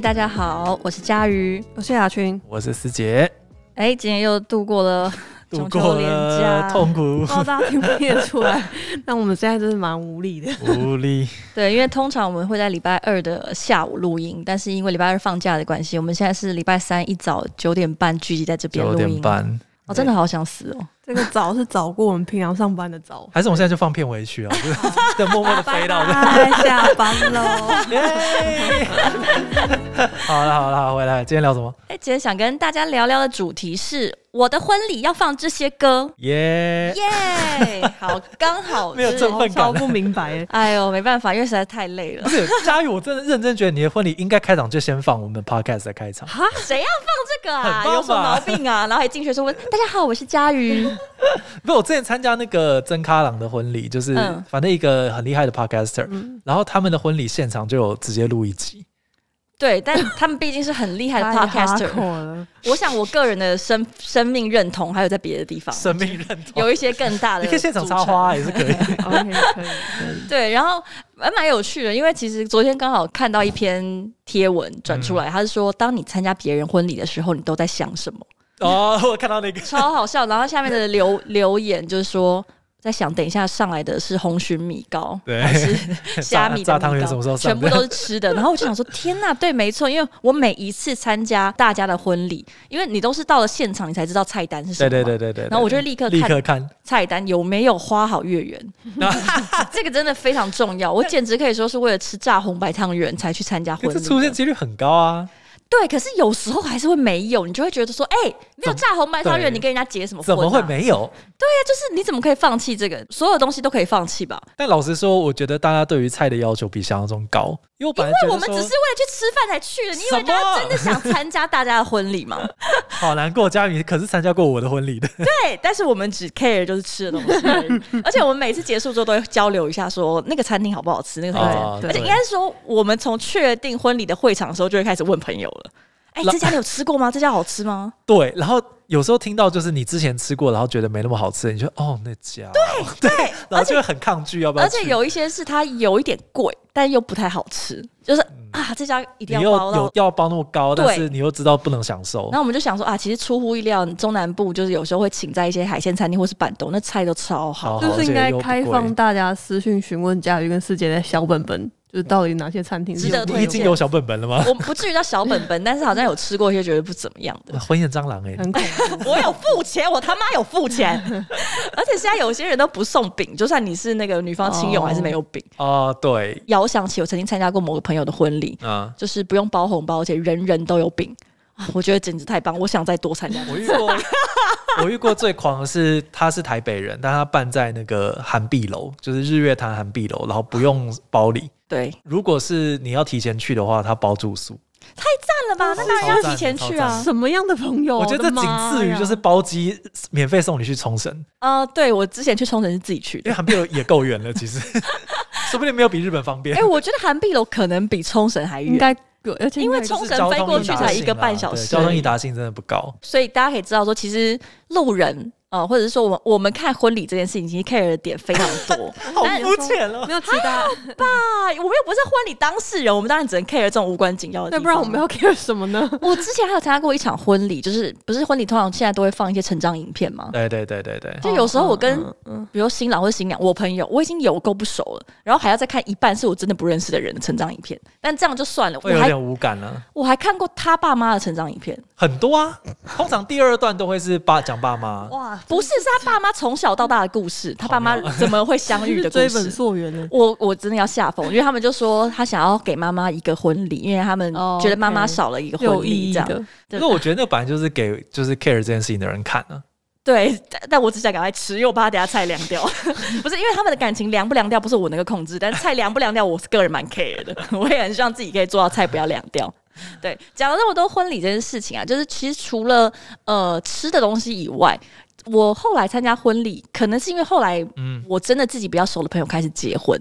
大家好，我是佳瑜，我是雅群，我是思杰。哎，今天又度过了，度过了痛苦，爆炸片出来，那我们现在真是蛮无力的，无力。对，因为通常我们会在礼拜二的下午录音，但是因为礼拜二放假的关系，我们现在是礼拜三一早九点半聚集在这边录音半，我真的好想死哦，这个早是早过我们平常上班的早，还是我们现在就放片回去啊？就 默默的飞到下班喽。好了好了，回来。今天聊什么？哎，今天想跟大家聊聊的主题是我的婚礼要放这些歌。耶耶！好，刚好 没有振奋感，搞不明白。哎呦，没办法，因为实在太累了。不是佳瑜，我真的认真觉得你的婚礼应该开场就先放我们的 podcast 再开场。哈，谁要放这个啊？有什么毛病啊？然后还进去说：“我大家好，我是佳瑜。”不，我之前参加那个曾卡朗的婚礼，就是反正一个很厉害的 podcaster，然后他们的婚礼现场就有直接录一集。对，但他们毕竟是很厉害的 podcaster。我想我个人的生生命认同，还有在别的地方，生命认同有一些更大的。可以现场插花也是可以。可以可以。对，然后蛮蛮有趣的，因为其实昨天刚好看到一篇贴文转出来，他是说当你参加别人婚礼的时候，你都在想什么？哦，我看到那个，超好笑。然后下面的留留言就是说。在想，等一下上来的是红鲟米糕还是 虾米？炸汤圆什么时候？全部都是吃的。然后我就想说，天呐，对，没错，因为我每一次参加大家的婚礼，因为你都是到了现场，你才知道菜单是什么。对对对对对。然后我就立刻立刻看菜单有没有花好月圆。这个真的非常重要，我简直可以说是为了吃炸红白汤圆才去参加婚礼。这出现几率很高啊。对，可是有时候还是会没有，你就会觉得说，哎，没有炸红麦烧月，你跟人家结什么？婚、怎么会没有？对呀，就是你怎么可以放弃这个？所有东西都可以放弃吧？但老实说，我觉得大家对于菜的要求比想象中高。因为我们只是为了去吃饭才去的，你以为大家真的想参加大家的婚礼吗？好难过，佳敏可是参加过我的婚礼的。对，但是我们只 care 就是吃的东西，而且我们每次结束之后都会交流一下，说那个餐厅好不好吃，那个……餐厅。而且应该说，我们从确定婚礼的会场的时候就会开始问朋友了。哎，这家你有吃过吗？这家好吃吗？对，然后有时候听到就是你之前吃过，然后觉得没那么好吃，你就哦那家，对 对，然后就会很抗拒，要不要？而且有一些是它有一点贵，但又不太好吃，就是啊这家一定要包，要包那么高，是你又知道不能享受。那我们就想说啊，其实出乎意料，中南部就是有时候会请在一些海鲜餐厅或是板东，那菜都超好，就是应该开放大家私讯询问佳瑜跟世杰的小本本。就到底哪些餐厅值得？你已经有小本本了吗？我不至于叫小本本，但是好像有吃过一些觉得不怎么样的婚宴蟑螂哎！我有付钱，我他妈有付钱！而且现在有些人都不送饼，就算你是那个女方亲友还是没有饼啊？对，遥想起我曾经参加过某个朋友的婚礼啊，就是不用包红包，而且人人都有饼。我觉得简直太棒，我想再多参加。我遇过，我遇过最狂的是，他是台北人，但他办在那个韩碧楼，就是日月潭韩碧楼，然后不用包礼。对，如果是你要提前去的话，他包住宿。太赞了吧？那当然要提前去啊？什么样的朋友？我觉得仅次于就是包机免费送你去冲绳。啊，对，我之前去冲绳是自己去的，因为韩碧楼也够远了，其实 说不定没有比日本方便。哎，我觉得韩碧楼可能比冲绳还远。有，而且因为冲绳飞过去才一个半小时，交通易达性真的不高，所以大家可以知道说，其实路人。哦，或者是说，我我们看婚礼这件事情，其实 care 的点非常多，好肤浅了，没有其他爸，我们又不是婚礼当事人，我们当然只能 care 这种无关紧要。的。那不然我们要 care 什么呢？我之前还有参加过一场婚礼，就是不是婚礼通常现在都会放一些成长影片吗？对对对对对。就有时候我跟，比如新郎或者新娘，我朋友我已经有够不熟了，然后还要再看一半是我真的不认识的人的成长影片，但这样就算了，我有点无感了。我还看过他爸妈的成长影片。很多啊，通常第二段都会是爸讲爸妈。哇，不是是他爸妈从小到大的故事，他爸妈怎么会相遇的故事？追本溯源。我我真的要下风，因为他们就说他想要给妈妈一个婚礼，因为他们觉得妈妈少了一个婚礼，这样。可是我觉得那本来就是给就是 care 这件事情的人看啊。对，但我只想赶快吃，又怕等下菜凉掉。不是因为他们的感情凉不凉掉不是我能够控制，但菜凉不凉掉，我是个人蛮 care 的，我也很希望自己可以做到菜不要凉掉。对，讲了那么多婚礼这件事情啊，就是其实除了呃吃的东西以外，我后来参加婚礼，可能是因为后来，嗯，我真的自己比较熟的朋友开始结婚，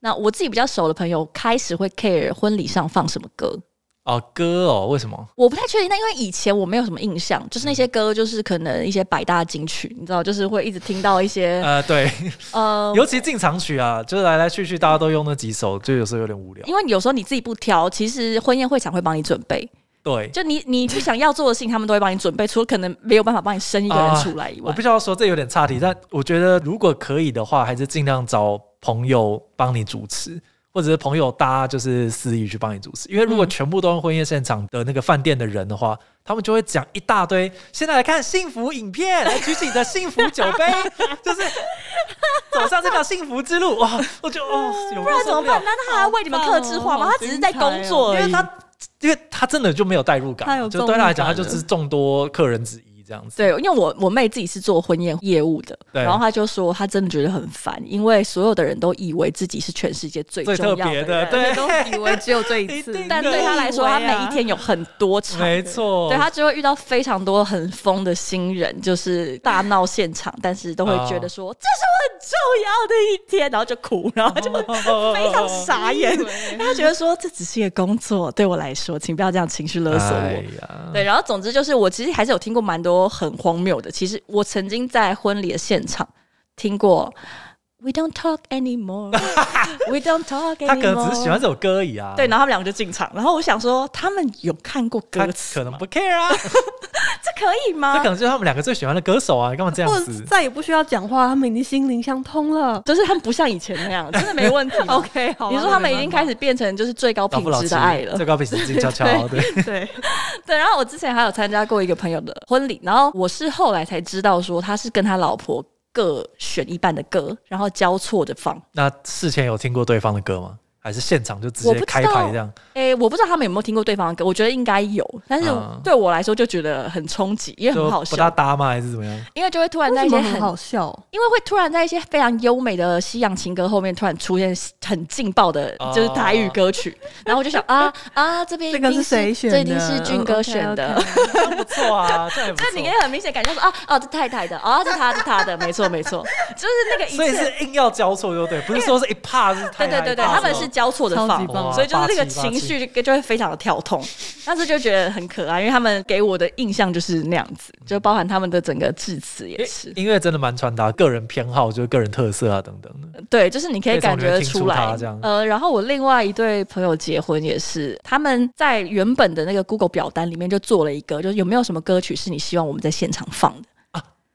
那我自己比较熟的朋友开始会 care 婚礼上放什么歌。哦，歌哦，为什么？我不太确定，那因为以前我没有什么印象，就是那些歌，就是可能一些百搭金曲，你知道，就是会一直听到一些。呃，对，呃，尤其进场曲啊，就是来来去去，大家都用那几首，就有时候有点无聊。因为有时候你自己不挑，其实婚宴会场会帮你准备。对，就你你去想要做的情，他们都会帮你准备，除了可能没有办法帮你生一个人出来以外。我不需要说这有点差题，但我觉得如果可以的话，还是尽量找朋友帮你主持。或者是朋友搭就是司仪去帮你主持，因为如果全部都用婚宴现场的那个饭店的人的话，他们就会讲一大堆。现在来看幸福影片，来举起你的幸福酒杯，就是走上这条幸福之路。哇，我就哦，不然怎么办？那他还为你们客制化吗？他只是在工作，因为他因为他真的就没有代入感，就对他来讲，他就是众多客人之一。这样子，对，因为我我妹自己是做婚宴业务的，然后她就说她真的觉得很烦，因为所有的人都以为自己是全世界最重要的，对，都以为只有这一次，但对她来说，她每一天有很多场，没错，对她就会遇到非常多很疯的新人，就是大闹现场，但是都会觉得说这是我很重要的一天，然后就哭，然后她就非常傻眼，她、觉得说这只是个工作，对我来说，请不要这样情绪勒索我，对，然后总之就是我其实还是有听过蛮多。我很荒谬的，其实我曾经在婚礼的现场听过。We don't talk anymore. We don't talk anymore. 他可能只是喜欢这首歌而已啊。对，然后他们两个就进场。然后我想说，他们有看过歌，词，可能不 care 啊。这可以吗？这可能就是他们两个最喜欢的歌手啊！你干嘛这样子？再也不需要讲话，他们已经心灵相通了。就是他们不像以前那样，真的没问题。OK，好。你说他们已经开始变成就是最高品质的爱了，最高品质静悄悄。对对对。然后我之前还有参加过一个朋友的婚礼，然后我是后来才知道说他是跟他老婆。各选一半的歌，然后交错着放。那事前有听过对方的歌吗？还是现场就直接开牌这样？哎，我不知道他们有没有听过对方的歌，我觉得应该有。但是对我来说就觉得很冲击，也很好笑。不大搭吗？还是怎么样？因为就会突然在一些很好笑，因为会突然在一些非常优美的西洋情歌后面突然出现很劲爆的，就是台语歌曲。然后我就想啊啊，这边这个是谁选？这一定是军哥选的，不错啊，这很不错。这你也很明显感觉说啊啊，这太太的啊，这他是他的，没错没错，就是那个，所以是硬要交错就对，不是说是一趴是太太。对对对对，他们是。交错的放，所以就是那个情绪就会非常的跳动，但是就觉得很可爱，因为他们给我的印象就是那样子，就包含他们的整个致辞也是，音乐真的蛮传达个人偏好，就是个人特色啊等等的。对，就是你可以感觉出来这样。呃，然后我另外一对朋友结婚也是，他们在原本的那个 Google 表单里面就做了一个，就是有没有什么歌曲是你希望我们在现场放的？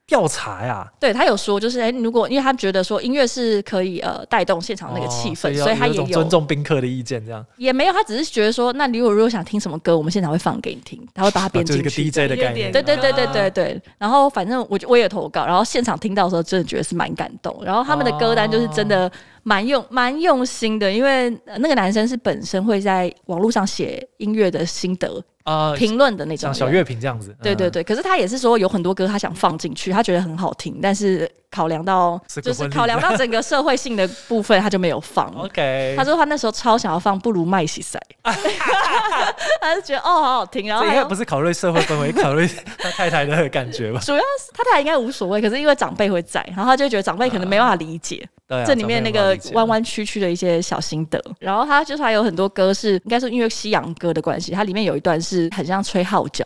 调查呀，对他有说，就是哎，如果因为他觉得说音乐是可以呃带动现场那个气氛，所以他有尊重宾客的意见，这样也没有，他只是觉得说，那你如果如果想听什么歌，我们现场会放给你听，他会把它编进去，DJ 的概念，对对对对对对。然后反正我就我也投稿，然后现场听到的时候，真的觉得是蛮感动。然后他们的歌单就是真的蛮用蛮用心的，因为那个男生是本身会在网络上写音乐的心得。呃评论的那种，像小月评这样子。对对对，可是他也是说有很多歌他想放进去，他觉得很好听，但是。考量到，就是考量到整个社会性的部分，他就没有放。OK，他说他那时候超想要放，不如麦西塞，他就觉得哦，好好听。然后应该不是考虑社会氛围，考虑他太太的感觉吧？主要是他太太应该无所谓，可是因为长辈会在，然后他就觉得长辈可能没办法理解。对，这里面那个弯弯曲曲的一些小心得。然后他就是还有很多歌是，应该是因为西洋歌的关系，它里面有一段是很像吹号角。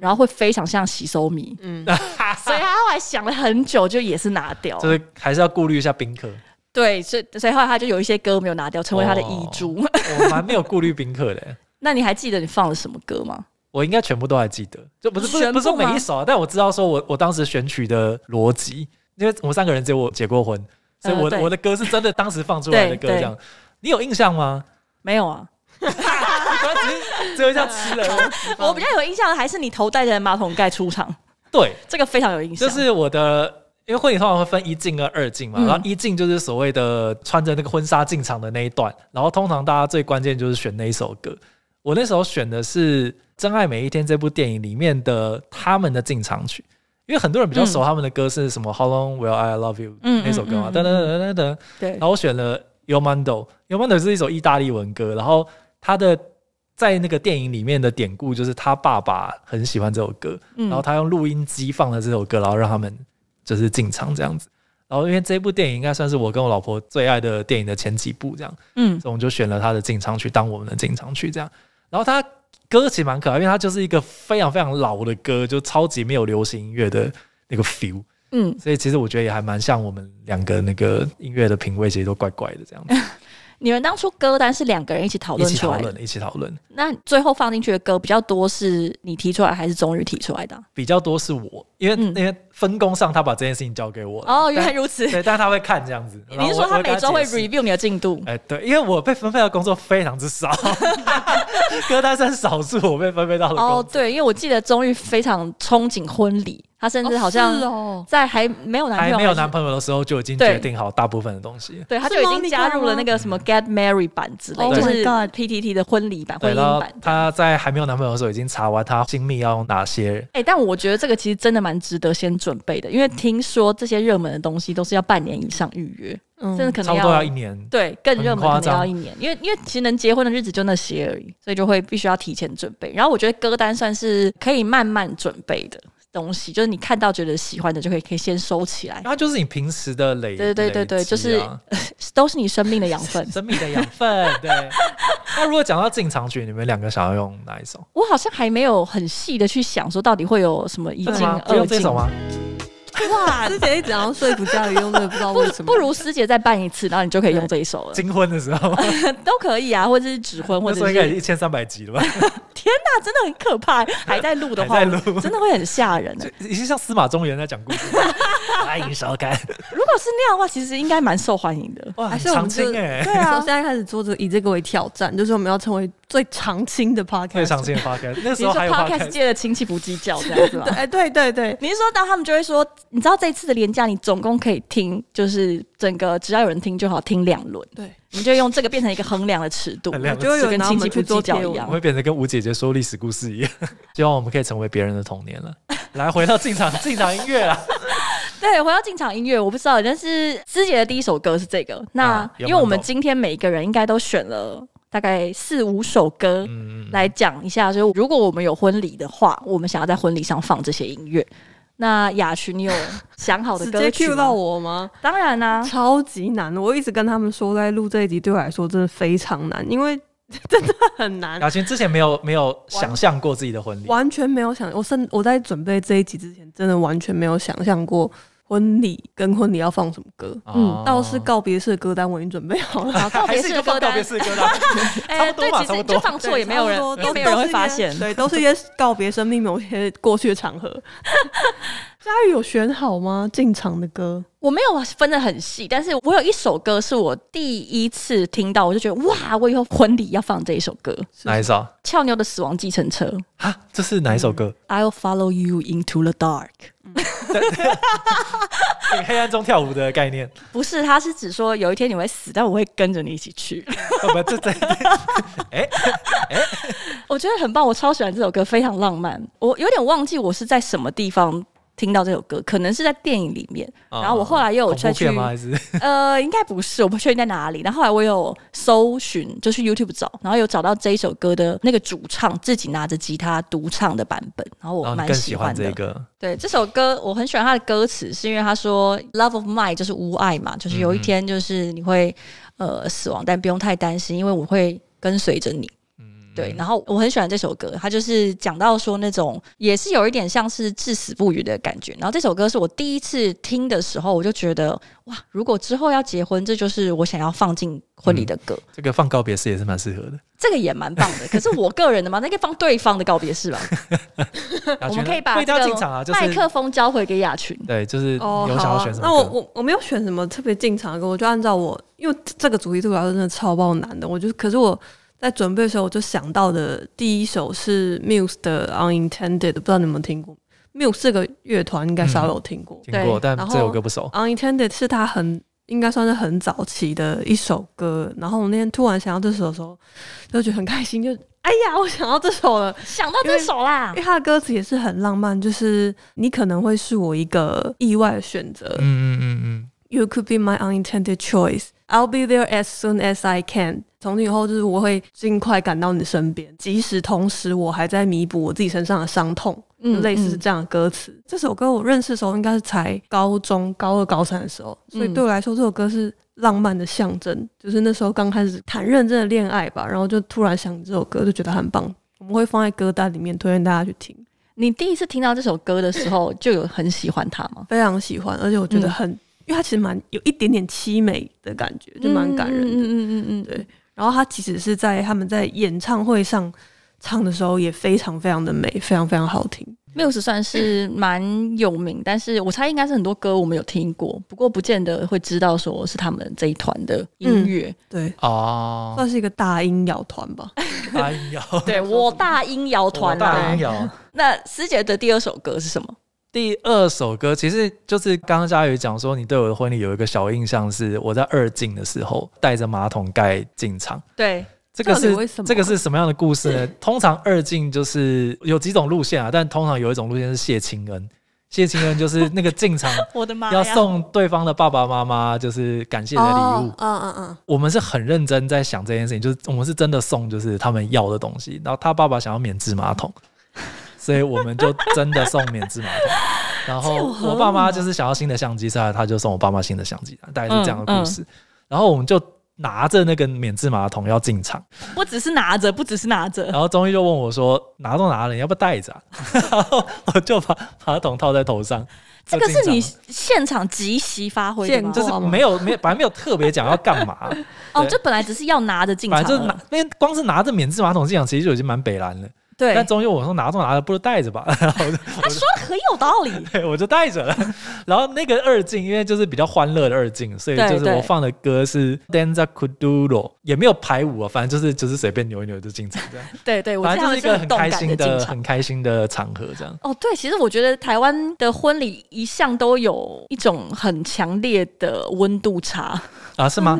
然后会非常像洗收米，嗯，所以他后来想了很久，就也是拿掉，就是还是要顾虑一下宾客。对，所以所以后来他就有一些歌没有拿掉，成为他的遗珠。我蛮没有顾虑宾客的。那你还记得你放了什么歌吗？我应该全部都还记得，就不是不是不是每一首，啊，但我知道说我我当时选曲的逻辑，因为我们三个人只有我结过婚，所以我我的歌是真的当时放出来的歌，这样你有印象吗？没有啊。只有一下吃了。我比较有印象的还是你头戴着马桶盖出场。对，这个非常有印象。就是我的，因为婚礼通常会分一进跟二进嘛，然后一进就是所谓的穿着那个婚纱进场的那一段。然后通常大家最关键就是选那一首歌。我那时候选的是《真爱每一天》这部电影里面的他们的进场曲，因为很多人比较熟他们的歌是什么《How Long Will I Love You》那首歌嘛，噔噔噔噔噔。对。然后我选了《You Mundo》，《You Mundo》是一首意大利文歌，然后它的。在那个电影里面的典故就是他爸爸很喜欢这首歌，然后他用录音机放了这首歌，然后让他们就是进场这样子。然后因为这部电影应该算是我跟我老婆最爱的电影的前几部这样，嗯，所以我们就选了他的进场曲当我们的进场曲这样。然后他歌其实蛮可爱，因为他就是一个非常非常老的歌，就超级没有流行音乐的那个 feel，嗯，所以其实我觉得也还蛮像我们两个那个音乐的品味其实都怪怪的这样子。你们当初歌单是两个人一起讨论出来，一起讨论，一起讨论。那最后放进去的歌比较多，是你提出来还是钟于提出来的？比较多是我，因为因为。分工上，他把这件事情交给我。哦，原来如此。对，但是他会看这样子。你是说他每周会 review 你的进度？哎，对，因为我被分配的工作非常之少，歌 单算少数。我被分配到的。哦，对，因为我记得钟玉非常憧憬婚礼，他甚至好像在还没有男还没有男朋友的时候就已经决定好大部分的东西。对，他就已经加入了那个什么 get married 版之类的，就是 P T T 的婚礼版、婚姻版。他在还没有男朋友的时候已经查完他亲密要用哪些？哎，但我觉得这个其实真的蛮值得先做。准备的，因为听说这些热门的东西都是要半年以上预约，嗯，甚至可能要一年。对，更热门可能要一年，因为因为其实能结婚的日子就那些而已，所以就会必须要提前准备。然后我觉得歌单算是可以慢慢准备的。东西就是你看到觉得喜欢的，就可以可以先收起来。那就是你平时的累。对对对对就是 都是你生命的养分，生命的养分。对。那如果讲到进场曲，你们两个想要用哪一首？我好像还没有很细的去想说，到底会有什么一进只有这首吗？哇！师姐一直要说服家里用的，不知道为什么。不如师姐再办一次，然后你就可以用这一首了。金婚的时候 都可以啊，或者是指婚，或者应该一千三百集了吧？天哪，真的很可怕！还在录的话，真的会很吓人的，已经像司马中原在讲故事，欢迎烧看。如果是那样的话，其实应该蛮受欢迎的哇，还是长青哎。对啊，现在开始做这，以这个为挑战，就是我们要成为。最常青的 podcast，最常青的 podcast，那时候还有 podcast 接的亲戚不计较这样子吧？哎，对对对，你是说当他们就会说，你知道这一次的廉价，你总共可以听，就是整个只要有人听就好，听两轮。对，我们就用这个变成一个衡量的尺度。就会有跟亲戚不计较一样，会变成跟吴姐姐说历史故事一样。希望我们可以成为别人的童年了。来，回到进场进场音乐了。对，回到进场音乐，我不知道，但是师姐的第一首歌是这个。那因为我们今天每一个人应该都选了。大概四五首歌来讲一下，就是如果我们有婚礼的话，我们想要在婚礼上放这些音乐。那雅群，你有想好的 直接 Q 到我吗？当然啊，超级难！我一直跟他们说，在录这一集对我来说真的非常难，因为真的很难。雅群之前没有没有想象过自己的婚礼，完全没有想。我甚我在准备这一集之前，真的完全没有想象过。婚礼跟婚礼要放什么歌？嗯，倒是告别式的歌单我已经准备好了，告别式歌单。哎，对，其实就放错也没有人，都没有人会发现，对，都是一些告别生命、某些过去的场合。佳玉有选好吗？进场的歌我没有分的很细，但是我有一首歌是我第一次听到，我就觉得哇，我以后婚礼要放这一首歌。哪一首？《俏妞的死亡计程车》啊？这是哪一首歌？I'll follow you into the dark。对，黑暗中跳舞的概念，不是，他是指说有一天你会死，但我会跟着你一起去。我们这在，哎哎，我觉得很棒，我超喜欢这首歌，非常浪漫。我有点忘记我是在什么地方。听到这首歌，可能是在电影里面。然后我后来又有再去，呃，应该不是，我不确定在哪里。然后后来我有搜寻，就去 YouTube 找，然后有找到这一首歌的那个主唱自己拿着吉他独唱的版本。然后我蛮喜欢这个。对这首歌，我很喜欢它的歌词，是因为他说 “Love of Mine” 就是无爱嘛，就是有一天就是你会呃死亡，但不用太担心，因为我会跟随着你。对，然后我很喜欢这首歌，它就是讲到说那种也是有一点像是至死不渝的感觉。然后这首歌是我第一次听的时候，我就觉得哇，如果之后要结婚，这就是我想要放进婚礼的歌。这个放告别式也是蛮适合的，这个也蛮棒的。可是我个人的嘛，那该放对方的告别式吧。我们可以把场啊，麦克风交回给雅群。对，就是有想要选。那我我我没有选什么特别进场的歌，我就按照我，因为这个主题对我来说真的超爆难的，我就可是我。在准备的时候，我就想到的第一首是 Muse 的 Unintended，不知道你们听过？Muse 这个乐团应该少有听过，听过，但这首歌不熟。Unintended 是他很应该算是很早期的一首歌。然后我那天突然想到这首的时候，就觉得很开心，就哎呀，我想到这首了，想到这首啦，因为他的歌词也是很浪漫，就是你可能会是我一个意外的选择。嗯嗯嗯嗯，You could be my unintended choice. I'll be there as soon as I can. 从今以后，就是我会尽快赶到你身边，即使同时我还在弥补我自己身上的伤痛，类似这样的歌词。这首歌我认识的时候应该是才高中高二、高三的时候，所以对我来说，这首歌是浪漫的象征。就是那时候刚开始谈认真的恋爱吧，然后就突然想这首歌，就觉得很棒。我们会放在歌单里面推荐大家去听。你第一次听到这首歌的时候，就有很喜欢它吗？非常喜欢，而且我觉得很，因为它其实蛮有一点点凄美的感觉，就蛮感人的。嗯嗯嗯嗯，对。然后他其实是在他们在演唱会上唱的时候也非常非常的美，非常非常好听。缪斯算是蛮有名，但是我猜应该是很多歌我们有听过，不过不见得会知道说是他们这一团的音乐。对，哦，算是一个大音摇团吧。大音摇，对 我大音摇团啊。那师姐的第二首歌是什么？第二首歌其实就是刚刚佳宇讲说，你对我的婚礼有一个小印象是我在二进的时候带着马桶盖进场。对，这个是这个是什么样的故事呢？通常二进就是有几种路线啊，但通常有一种路线是谢清恩。谢清恩就是那个进场，我的妈，要送对方的爸爸妈妈就是感谢的礼物。嗯嗯嗯，我们是很认真在想这件事情，就是我们是真的送就是他们要的东西。然后他爸爸想要免治马桶，所以我们就真的送免治马桶。然后我爸妈就是想要新的相机噻，他就送我爸妈新的相机，大概是这样的故事。然后我们就拿着那个免治马桶要进场，不只是拿着，不只是拿着。然后中医就问我说：“拿都拿了，你要不要带着？” 然后我就把马桶套在头上。这个是你现场即席发挥吗？就是没有没有，本来没有特别讲要干嘛。哦，就本来只是要拿着进场。反正拿，光是拿着免治马桶进场，其实就已经蛮北蓝了。对，但终于我说拿这拿着不如带着吧。他说的很有道理，我就带着了。然后那个二进，因为就是比较欢乐的二进，所以就是我放的歌是 Danza Cudduro，也没有排舞啊，反正就是就是随便扭一扭就进场这样。对 对，反正就是一个很开心的很开心的场合这样。哦，对，其实我觉得台湾的婚礼一向都有一种很强烈的温度差。啊，是吗？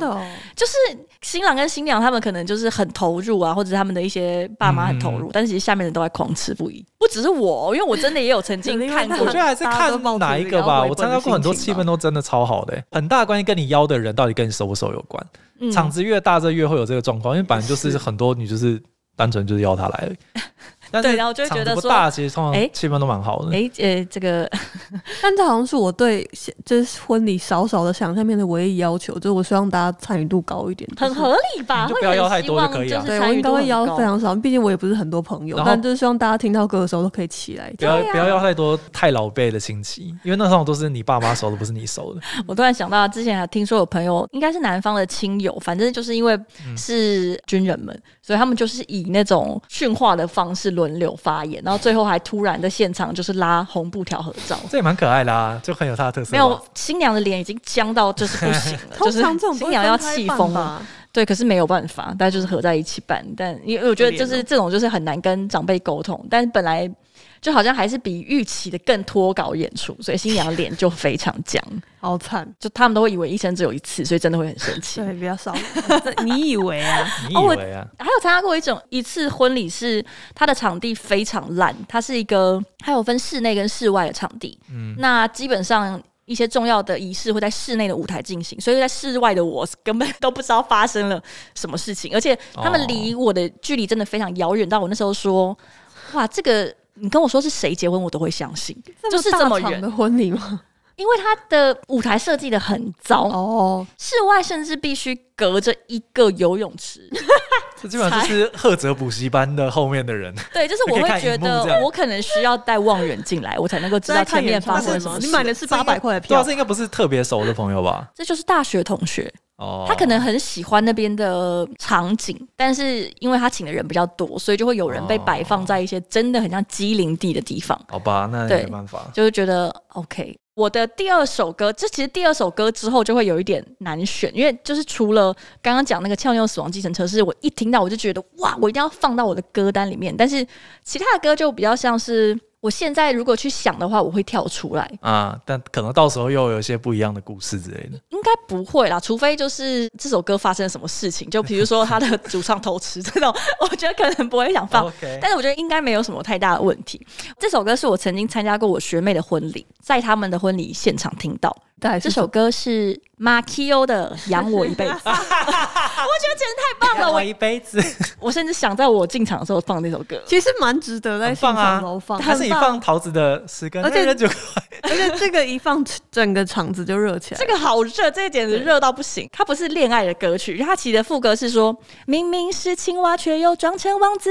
就是新郎跟新娘，他们可能就是很投入啊，或者他们的一些爸妈很投入，但是其实下面人都在狂吃不已。不只是我，因为我真的也有曾经看，过，我觉得还是看哪一个吧。我参加过很多，气氛都真的超好的。很大关系跟你邀的人到底跟你熟不熟有关。场子越大，这越会有这个状况，因为本来就是很多，你就是单纯就是要他来。对，然后就觉得说，哎，气氛都蛮好的。哎，呃，这个，但这好像是我对就是婚礼少少的想象面的唯一要求，就是我希望大家参与度高一点，很合理吧？就不要要太多，就可以对，参与度会要非常少，毕竟我也不是很多朋友。但就是希望大家听到歌的时候都可以起来。不要不要要太多太老辈的亲戚，因为那时候都是你爸妈熟的，不是你熟的。我突然想到，之前还听说有朋友，应该是南方的亲友，反正就是因为是军人们，所以他们就是以那种训话的方式。轮流发言，然后最后还突然在现场就是拉红布条合照，这也蛮可爱的，啊，就很有他的特色。没有新娘的脸已经僵到就是不行了，就是新娘要气疯了。对，可是没有办法，大家就是合在一起办。但因为我觉得就是这种就是很难跟长辈沟通，但本来。就好像还是比预期的更脱稿演出，所以新娘脸就非常僵，好惨。就他们都会以为一生只有一次，所以真的会很生气。对，比较少。你以为啊？你以为啊？还有参加过一种一次婚礼，是它的场地非常烂。它是一个，它有分室内跟室外的场地。嗯，那基本上一些重要的仪式会在室内的舞台进行，所以在室外的我根本都不知道发生了什么事情，而且他们离我的距离真的非常遥远。到我那时候说，哇，这个。你跟我说是谁结婚，我都会相信，就是这么远的婚礼吗？因为他的舞台设计的很糟哦，室外甚至必须隔着一个游泳池，这基本上就是赫哲补习班的后面的人。对，就是我会觉得我可能需要带望远镜来，我才能够知道前面发生了什么。你买的是八百块的票，这应该不是特别熟的朋友吧？这就是大学同学。他可能很喜欢那边的场景，但是因为他请的人比较多，所以就会有人被摆放在一些真的很像机灵地的地方。好吧，那没办法，就是觉得 OK。我的第二首歌，这其实第二首歌之后就会有一点难选，因为就是除了刚刚讲那个《俏妞死亡计程车》，是我一听到我就觉得哇，我一定要放到我的歌单里面，但是其他的歌就比较像是。我现在如果去想的话，我会跳出来啊，但可能到时候又有一些不一样的故事之类的。应该不会啦，除非就是这首歌发生了什么事情，就比如说他的主唱偷吃这种，我觉得可能不会想放。但是我觉得应该没有什么太大的问题。这首歌是我曾经参加过我学妹的婚礼，在他们的婚礼现场听到。对，这首歌是马奎欧的《养我一辈子》，我觉得简直太棒了！我一辈子，我甚至想在我进场的时候放那首歌，其实蛮值得在放啊，都放。它是一放桃子的十根，而且而且这个一放，整个场子就热起来。这个好热，这个简直热到不行。它不是恋爱的歌曲，它其实副歌是说：明明是青蛙，却又装成王子，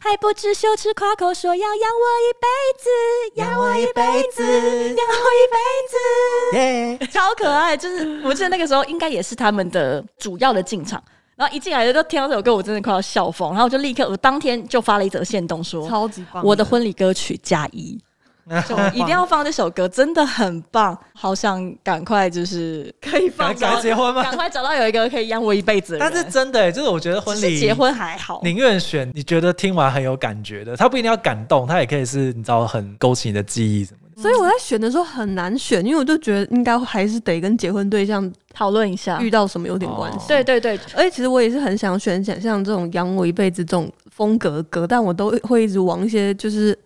还不知羞耻，夸口说要养我一辈子，养我一辈子，养我一辈子。超可爱，就是我记得那个时候应该也是他们的主要的进场，然后一进来的就听到这首歌，我真的快要笑疯，然后我就立刻我当天就发了一则线动说，超级棒，我的婚礼歌曲《加一，就一定要放这首歌，真的很棒，好想赶快就是可以放，赶结婚吗？赶快找到有一个可以养我一辈子人。但是真的哎，就是我觉得婚礼结婚还好，宁愿选你觉得听完很有感觉的，他不一定要感动，他也可以是你知道很勾起你的记忆什么。所以我在选的时候很难选，因为我就觉得应该还是得跟结婚对象讨论一下，遇到什么有点关系。对对对，而且其实我也是很想选选像这种养我一辈子这种风格的歌，但我都会一直往一些就是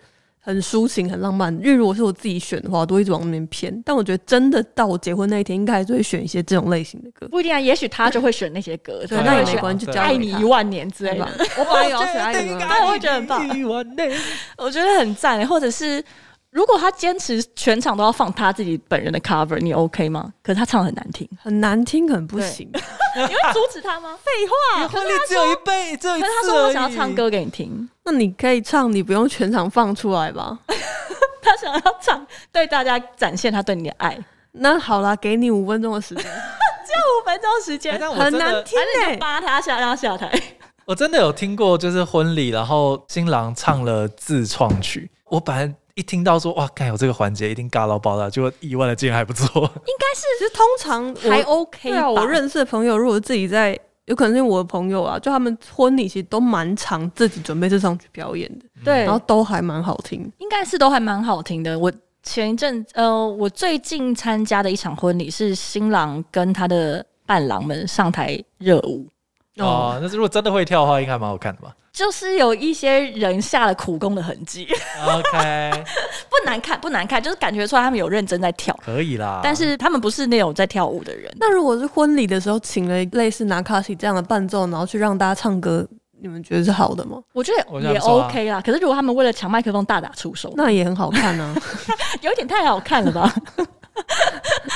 很抒情、很浪漫。因为如果是我自己选的话，我都一直往那边偏。但我觉得真的到我结婚那一天，应该还是会选一些这种类型的歌。不一定啊，也许他就会选那些歌。对，那也没关系，就爱你一万年之类的。我本来也要选爱你们，因为我觉得很棒。我觉得很赞，或者是。如果他坚持全场都要放他自己本人的 cover，你 OK 吗？可是他唱的很难听，很难听，很不行。你会阻止他吗？废话，婚礼只有一辈子，可是他说我想要唱歌给你听。那你可以唱，你不用全场放出来吧？他想要唱，对大家展现他对你的爱。那好了，给你五分钟的时间，就 五分钟时间，很难听哎，扒他下，让他下台。我真的有听过，就是婚礼，然后新郎唱了自创曲，我本来。一听到说哇，看有这个环节，一定尬到爆炸，结果意外的竟然还不错。应该是，就通常还 OK。我认识的朋友，如果自己在，有可能是我的朋友啊，就他们婚礼其实都蛮常自己准备这场去表演的。对，然后都还蛮好听。应该是都还蛮好听的。我前一阵，呃，我最近参加的一场婚礼是新郎跟他的伴郎们上台热舞。哦，那如果真的会跳的话，应该蛮好看的吧？就是有一些人下了苦功的痕迹，OK，不难看，不难看，就是感觉出来他们有认真在跳，可以啦。但是他们不是那种在跳舞的人。那如果是婚礼的时候，请了类似拿卡西这样的伴奏，然后去让大家唱歌，你们觉得是好的吗？我觉得也 OK 啦。可是如果他们为了抢麦克风大打出手，那也很好看呢，有点太好看了吧？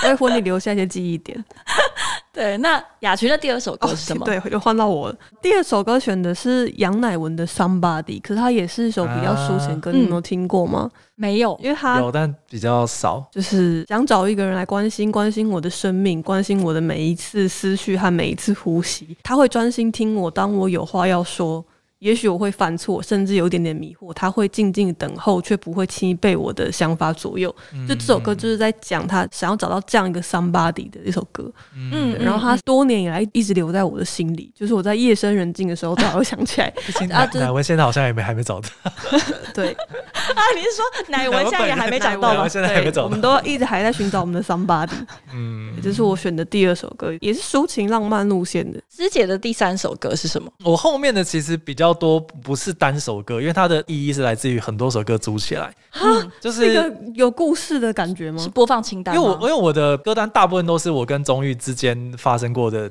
为婚礼留下一些记忆点。对，那雅群的第二首歌是什么？对，又换到我。了。第二首歌选的是杨乃文的《Somebody》，可是它也是一首比较抒情歌。你有听过吗？没有，因为它有，但比较少。就是想找一个人来关心，关心我的生命，关心我的每一次思绪和每一次呼吸。他会专心听我，当我有话要说。也许我会犯错，甚至有一点点迷惑。他会静静等候，却不会轻易被我的想法左右。就这首歌就是在讲他想要找到这样一个 somebody 的一首歌。嗯，然后他多年以来一直留在我的心里，就是我在夜深人静的时候才会想起来。啊，奶文现在好像也没还没找到。对，啊，你是说奶文现在也还没找到吗？现在还没找到，我们都一直还在寻找我们的 somebody。嗯，这是我选的第二首歌，也是抒情浪漫路线的。师姐的第三首歌是什么？我后面的其实比较。多不是单首歌，因为它的意义是来自于很多首歌组起来，就是一个有故事的感觉吗？是播放清单，因为我因为我的歌单大部分都是我跟钟玉之间发生过的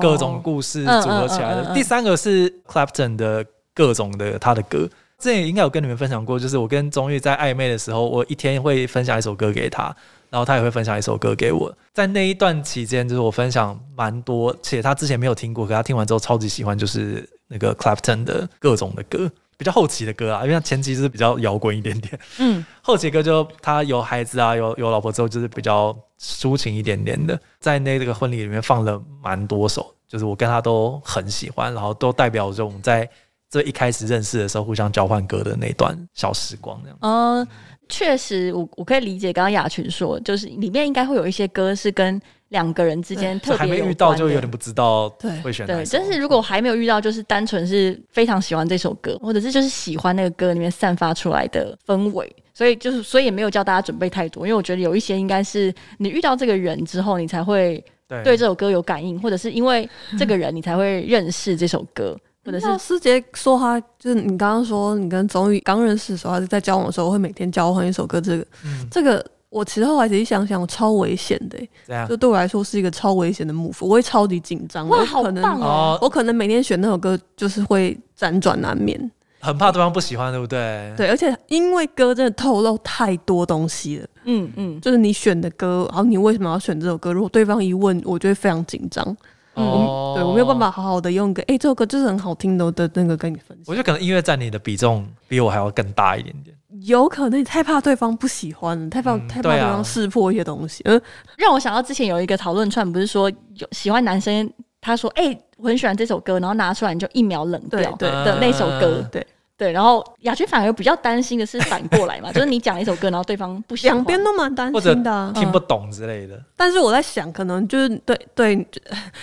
各种故事组合起来的。第三个是 Clapton 的各种的他的歌，这也应该有跟你们分享过，就是我跟钟玉在暧昧的时候，我一天会分享一首歌给他，然后他也会分享一首歌给我，在那一段期间，就是我分享蛮多，且他之前没有听过，可他听完之后超级喜欢，就是。那个 Clapton 的各种的歌，比较后期的歌啊，因为他前期是比较摇滚一点点，嗯，后期歌就他有孩子啊，有有老婆之后就是比较抒情一点点的，在那这个婚礼里面放了蛮多首，就是我跟他都很喜欢，然后都代表着我们在这一开始认识的时候互相交换歌的那段小时光，样。嗯，确实，我我可以理解，刚刚雅群说，就是里面应该会有一些歌是跟。两个人之间特别还没遇到就有点不知道对会选哪首，但是如果还没有遇到，就是单纯是非常喜欢这首歌，或者是就是喜欢那个歌里面散发出来的氛围，所以就是所以也没有叫大家准备太多，因为我觉得有一些应该是你遇到这个人之后，你才会对这首歌有感应，或者是因为这个人你才会认识这首歌，或者是师姐说他就是你刚刚说你跟钟宇刚认识的时候，还是在交往的时候会每天交换一首歌，这个这个。我其实后来仔细想想，我超危险的，就对我来说是一个超危险的幕府，我会超级紧张。哇，好棒！我可能每天选那首歌，就是会辗转难眠，很怕对方不喜欢，对不对？对，而且因为歌真的透露太多东西了，嗯嗯，就是你选的歌，然后你为什么要选这首歌？如果对方一问，我就会非常紧张。嗯，对，我没有办法好好的用个，哎，这首歌就是很好听的的那个跟你分享。我觉得可能音乐占你的比重比我还要更大一点点。有可能你太怕对方不喜欢，太怕太怕对方识破一些东西。呃，让我想到之前有一个讨论串，不是说有喜欢男生，他说，哎，我很喜欢这首歌，然后拿出来你就一秒冷掉对的那首歌，对。对，然后雅娟反而比较担心的是反过来嘛，就是你讲一首歌，然后对方不喜欢，两边都蛮担心的，听不懂之类的。但是我在想，可能就是对对，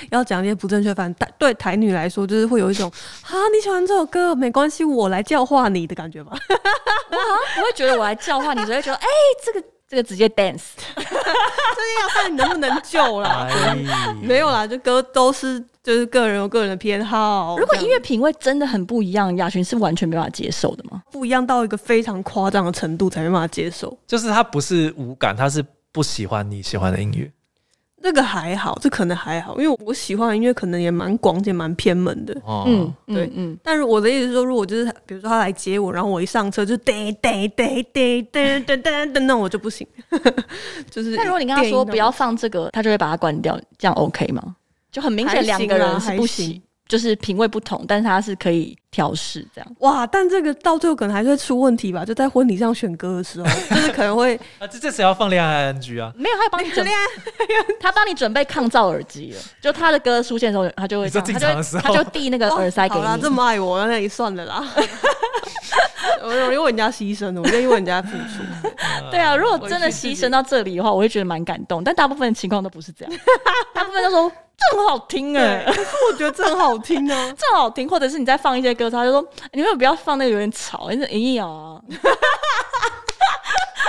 要讲一些不正确，反正对台女来说，就是会有一种啊你喜欢这首歌没关系，我来教化你的感觉吧。我好像不会觉得我来教化你，只会觉得哎这个。这个直接 dance，这要看你能不能救啦。没有啦，这歌都是就是个人有个人的偏好。如果音乐品味真的很不一样，雅群是完全没办法接受的吗？不一样到一个非常夸张的程度才没办法接受。就是他不是无感，他是不喜欢你喜欢的音乐。这个还好，这可能还好，因为我喜欢的音乐可能也蛮广，且蛮偏门的。嗯，对，嗯，但是我的意思是说，如果就是比如说他来接我，然后我一上车就嘚嘚嘚嘚嘚嘚嘚嘚，那我就不行。就是，那如果你刚刚说不要放这个，他就会把它关掉，这样 OK 吗？就很明显，两个人是不行。就是品味不同，但是它是可以调试这样。哇！但这个到最后可能还是会出问题吧？就在婚礼上选歌的时候，就是可能会 啊，这这谁要放《恋爱 NG》啊？没有，他帮你准备，他帮你准备抗噪耳机了。就他的歌出现的时候，他就会。这样，他就递那个耳塞给你。这么爱我，那你算了啦。我容易为人家牺牲，我愿意为人家付出。对啊，如果真的牺牲到这里的话，我会觉得蛮感动。但大部分的情况都不是这样，大部分都说。很好听哎！我觉得这很好听哦，很好听。或者是你再放一些歌，他就说：“你为不要放那有点吵？”为音咦啊！”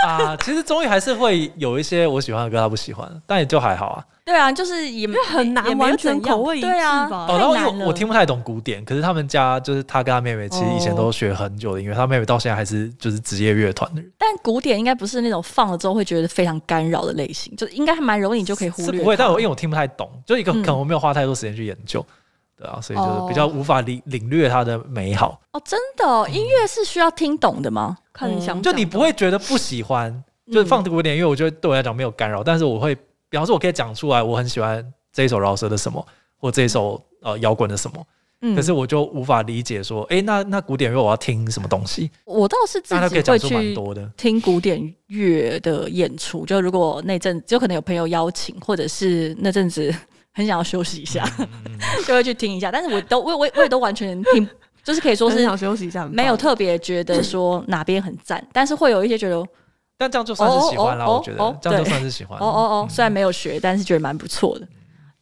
啊，其实综艺还是会有一些我喜欢的歌，他不喜欢，但也就还好啊。对啊，就是也很难完全口味一致吧。哦，然后我我听不太懂古典，可是他们家就是他跟他妹妹，其实以前都学很久的，因为他妹妹到现在还是就是职业乐团的人。但古典应该不是那种放了之后会觉得非常干扰的类型，就应该蛮容易就可以忽略。不会，但我因为我听不太懂，就一个可能我没有花太多时间去研究，对啊，所以就是比较无法领领略它的美好。哦，真的，音乐是需要听懂的吗？看你想，就你不会觉得不喜欢，就是放古典音乐，我觉得对我来讲没有干扰，但是我会。比方说，我可以讲出来，我很喜欢这一首饶舌的什么，或这一首呃摇滚的什么，可是我就无法理解说，哎，那那古典乐我要听什么东西？我倒是自己会去听古典乐的演出，就如果那阵就可能有朋友邀请，或者是那阵子很想要休息一下，就会去听一下。但是我都我我我也都完全听，就是可以说是想休息一下，没有特别觉得说哪边很赞，但是会有一些觉得。但这样就算是喜欢了，我觉得这样就算是喜欢。哦哦哦，虽然没有学，但是觉得蛮不错的。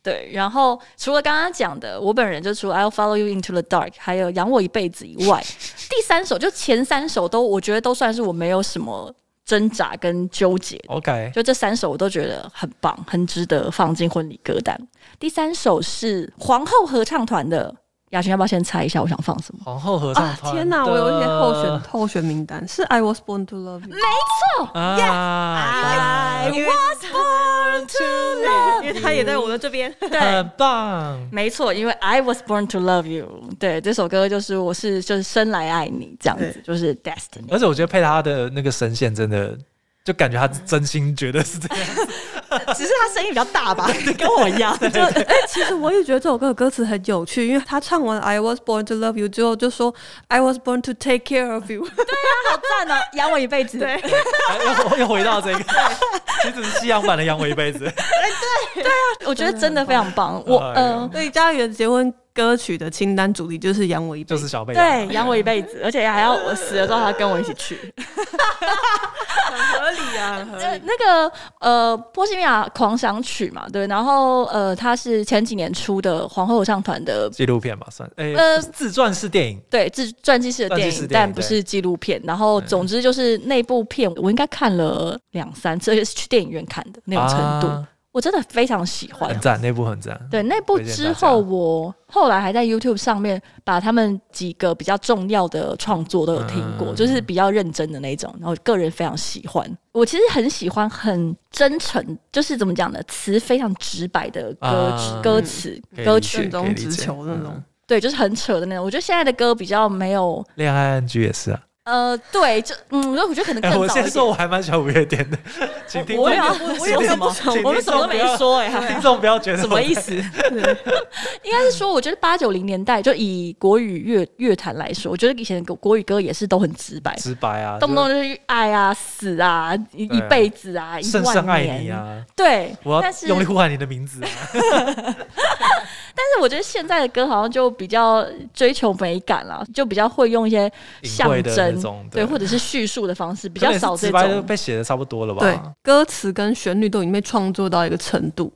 对，然后除了刚刚讲的，我本人就除了《I'll Follow You Into the Dark》，还有《养我一辈子》以外，第三首就前三首都我觉得都算是我没有什么挣扎跟纠结。OK，就这三首我都觉得很棒，很值得放进婚礼歌单。第三首是皇后合唱团的。雅群要不要先猜一下我想放什么？皇后合唱团。天哪，我有一些候选候选名单是《I Was Born to Love You》。没错，Yeah，I was born to love 因为他也在我的这边，对，很棒。没错，因为《I Was Born to Love You》对这首歌就是我是就是生来爱你这样子，就是 Destiny。而且我觉得配他的那个声线真的。就感觉他真心觉得是这样，只是他声音比较大吧，跟我一样。就哎，其实我也觉得这首歌的歌词很有趣，因为他唱完 I was born to love you 之后就说 I was born to take care of you。对呀，好赞啊，养我一辈子。对，又又回到这个，其只是西洋版的养我一辈子。哎，对对啊，我觉得真的非常棒。我嗯，对，嘉远结婚。歌曲的清单主题就是养我一，就是小贝对，养我一辈子，而且还要我死了之后他跟我一起去，很合理啊。那 那个呃，《波西米亚狂想曲》嘛，对，然后呃，他是前几年出的皇后偶像团的纪录片吧，算，呃，自传式电影，对，自传记式的电影，但不是纪录片。然后总之就是那部片，我应该看了两三次，而且是去电影院看的那种程度。我真的非常喜欢，很赞那部很赞。对那部之后，我后来还在 YouTube 上面把他们几个比较重要的创作都有听过，就是比较认真的那种。然后个人非常喜欢，我其实很喜欢，很真诚，就是怎么讲呢，词非常直白的歌歌词歌曲，那中直球那种。对，就是很扯的那种。我觉得现在的歌比较没有。恋爱 N G 也是啊。呃，对，就嗯，我觉得可能更早一我先说，我还蛮喜欢五月天的，请听。我有，我有什么？我们什么都没说哎，听众不要觉得什么意思？应该是说，我觉得八九零年代就以国语乐乐坛来说，我觉得以前国国语歌也是都很直白，直白啊，动不动就是爱啊、死啊、一一辈子啊、一生爱你啊。对，我要用力呼喊你的名字。但是我觉得现在的歌好像就比较追求美感了，就比较会用一些象征。对，或者是叙述的方式比较少，这种被写的差不多了吧？对，歌词跟旋律都已经被创作到一个程度。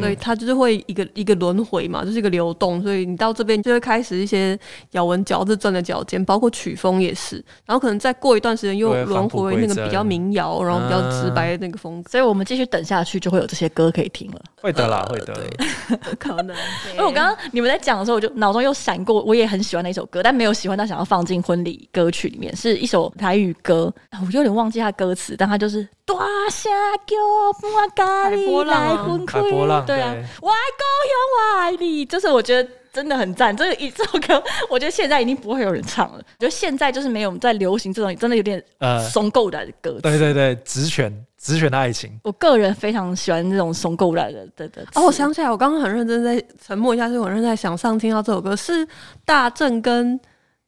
所以它就是会一个一个轮回嘛，就是一个流动。所以你到这边就会开始一些咬文嚼字、钻在脚尖，包括曲风也是。然后可能再过一段时间又轮回那个比较民谣，然后比较直白的那个风格。所以我们继续等下去，就会有这些歌可以听了。会的啦，会的。可能因为 我刚刚你们在讲的时候，我就脑中又闪过，我也很喜欢那首歌，但没有喜欢到想要放进婚礼歌曲里面，是一首台语歌。我就有点忘记它歌词，但它就是大虾叫我咖，来崩溃，开对啊，我爱高勇，我爱你，就是我觉得真的很赞。这个一首歌，我觉得现在已经不会有人唱了。就现在就是没有在流行这种真的有点呃松够的歌。对对对，直选直选的爱情。我个人非常喜欢这种松够的的的。哦，我想起来，我刚刚很认真在沉默一下，就我正在想，上听到这首歌是大正跟。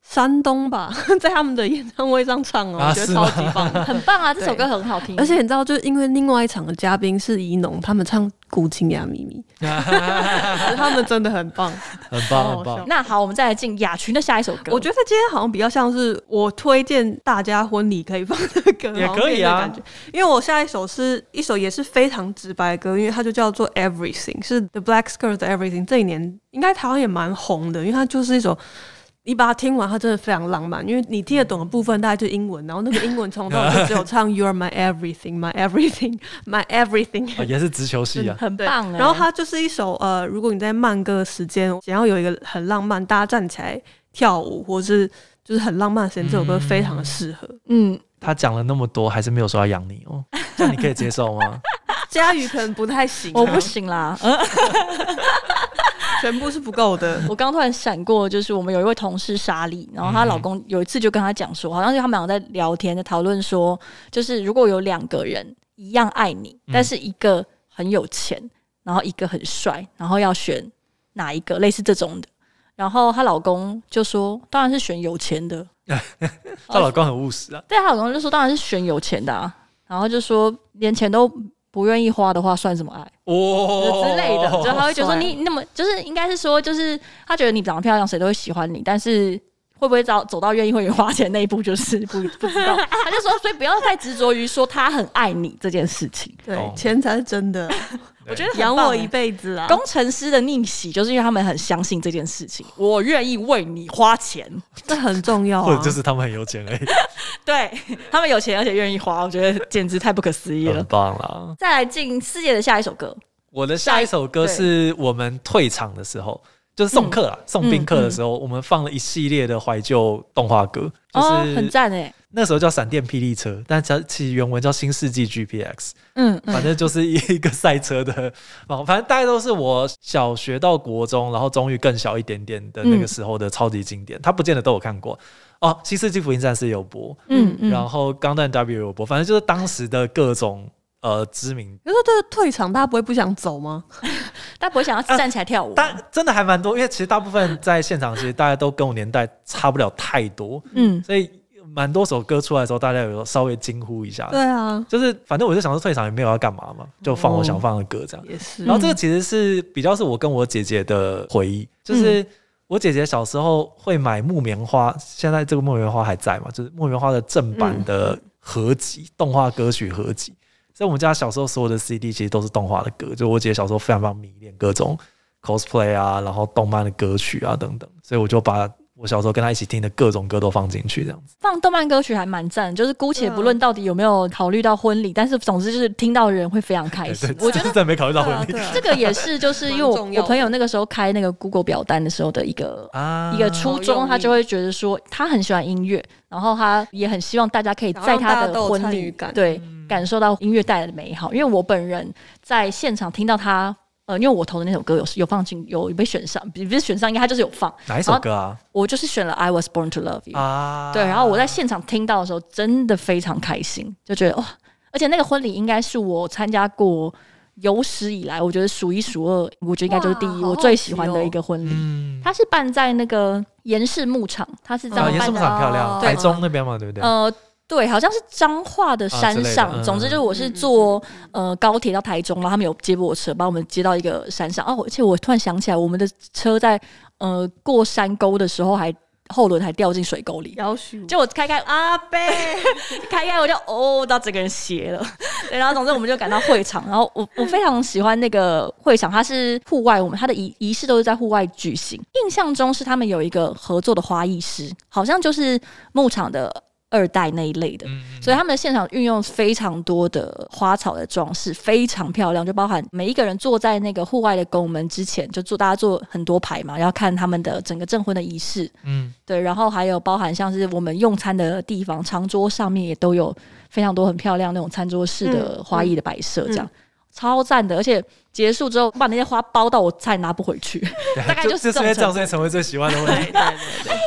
山东吧，在他们的演唱会上唱哦，我觉得超级棒，很棒啊！这首歌很好听，而且你知道，就是因为另外一场的嘉宾是怡农，他们唱古琴雅咪咪，他们真的很棒，很棒很棒。那好，我们再来进雅群的下一首歌，我觉得今天好像比较像是我推荐大家婚礼可以放的歌，也可以啊，感觉因为我下一首是一首也是非常直白的歌，因为它就叫做 Everything，是 The Black s k i r t 的《Everything，这一年应该台湾也蛮红的，因为它就是一首。你把它听完，它真的非常浪漫，因为你听得懂的部分大概就是英文，然后那个英文从头就只有唱 You're my everything, my everything, my everything，也是直球戏啊，很棒。然后它就是一首呃，如果你在慢歌时间想要有一个很浪漫，大家站起来跳舞，或是就是很浪漫的时间，这首歌非常的适合。嗯，他讲了那么多，还是没有说要养你哦，这你可以接受吗？佳宇可能不太行，我不行啦。全部是不够的。我刚突然闪过，就是我们有一位同事莎莉，然后她老公有一次就跟她讲说，好像是他们两个在聊天在讨论说，就是如果有两个人一样爱你，但是一个很有钱，然后一个很帅，然后要选哪一个，类似这种的。然后她老公就说，当然是选有钱的。她老公很务实啊。对，她老公就说当然是选有钱的啊。然后就说连钱都。不愿意花的话算什么爱？哦之类的，就他会觉得说你那么就是应该是说就是他觉得你长得漂亮，谁都会喜欢你，但是。会不会到走到愿意为你花钱那一步，就是 不不知道。他就说，所以不要太执着于说他很爱你这件事情。对，钱才是真的。我觉得养我一辈子啊！工程师的逆袭，就是因为他们很相信这件事情。我愿意为你花钱，这很重要啊！就是他们很有钱而已。对他们有钱而且愿意花，我觉得简直太不可思议了，很棒了。再来进世界的下一首歌，我的下一首歌是我们退场的时候。就是送客啊，送宾客的时候，我们放了一系列的怀旧动画歌，就是很赞哎。那时候叫《闪电霹雳车》，但其实原文叫《新世纪 G P X》。嗯，反正就是一个赛车的，反正大家都是我小学到国中，然后终于更小一点点的那个时候的超级经典。他不见得都有看过哦，《新世纪福音战士》有播，嗯，然后《钢弹 W》有播，反正就是当时的各种。呃，知名你说这个退场，大家不会不想走吗？大家不会想要站起来跳舞？但真的还蛮多，因为其实大部分在现场，其实大家都跟我年代差不了太多，嗯，所以蛮多首歌出来的时候，大家有稍微惊呼一下。对啊，就是反正我就想说，退场也没有要干嘛嘛，就放我想放的歌这样。也是。然后这个其实是比较是我跟我姐姐的回忆，就是我姐姐小时候会买木棉花，现在这个木棉花还在嘛？就是木棉花的正版的合集，动画歌曲合集。在我们家小时候，所有的 CD 其实都是动画的歌。就我姐小时候非常非常迷恋各种 cosplay 啊，然后动漫的歌曲啊等等，所以我就把我小时候跟她一起听的各种歌都放进去，这样子。放动漫歌曲还蛮赞，就是姑且不论到底有没有考虑到婚礼，但是总之就是听到人会非常开心。我觉得 真没考虑到婚礼，这个也是就是因为我我朋友那个时候开那个 Google 表单的时候的一个啊一个初衷，他就会觉得说他很喜欢音乐，然后他也很希望大家可以在他的婚礼对。感受到音乐带来的美好，因为我本人在现场听到他，呃，因为我投的那首歌有有放进有被选上，不是选上，应该他就是有放哪一首歌啊？我就是选了 I was born to love you，对，然后我在现场听到的时候，真的非常开心，就觉得哇！而且那个婚礼应该是我参加过有史以来，我觉得数一数二，我觉得应该就是第一，我最喜欢的一个婚礼。它是办在那个延世牧场，它是在盐牧场漂亮台中那边嘛，对不对？呃。对，好像是彰化的山上，总之就是我是坐呃高铁到台中然后他们有接驳车把我们接到一个山上哦，而且我突然想起来，我们的车在呃过山沟的时候，还后轮还掉进水沟里，就我开开阿贝，开开我就哦，到这个人斜了，对，然后总之我们就赶到会场，然后我我非常喜欢那个会场，它是户外，我们它的仪仪式都是在户外举行，印象中是他们有一个合作的花艺师，好像就是牧场的。二代那一类的，所以他们现场运用非常多的花草的装饰，非常漂亮。就包含每一个人坐在那个户外的拱门之前，就坐大家坐很多排嘛，要看他们的整个证婚的仪式。嗯，对，然后还有包含像是我们用餐的地方，长桌上面也都有非常多很漂亮那种餐桌式的花艺的摆设，这样超赞的，而且。结束之后，把那些花包到我再拿不回去，大概就是这些，这些成为最喜欢的问题。哎，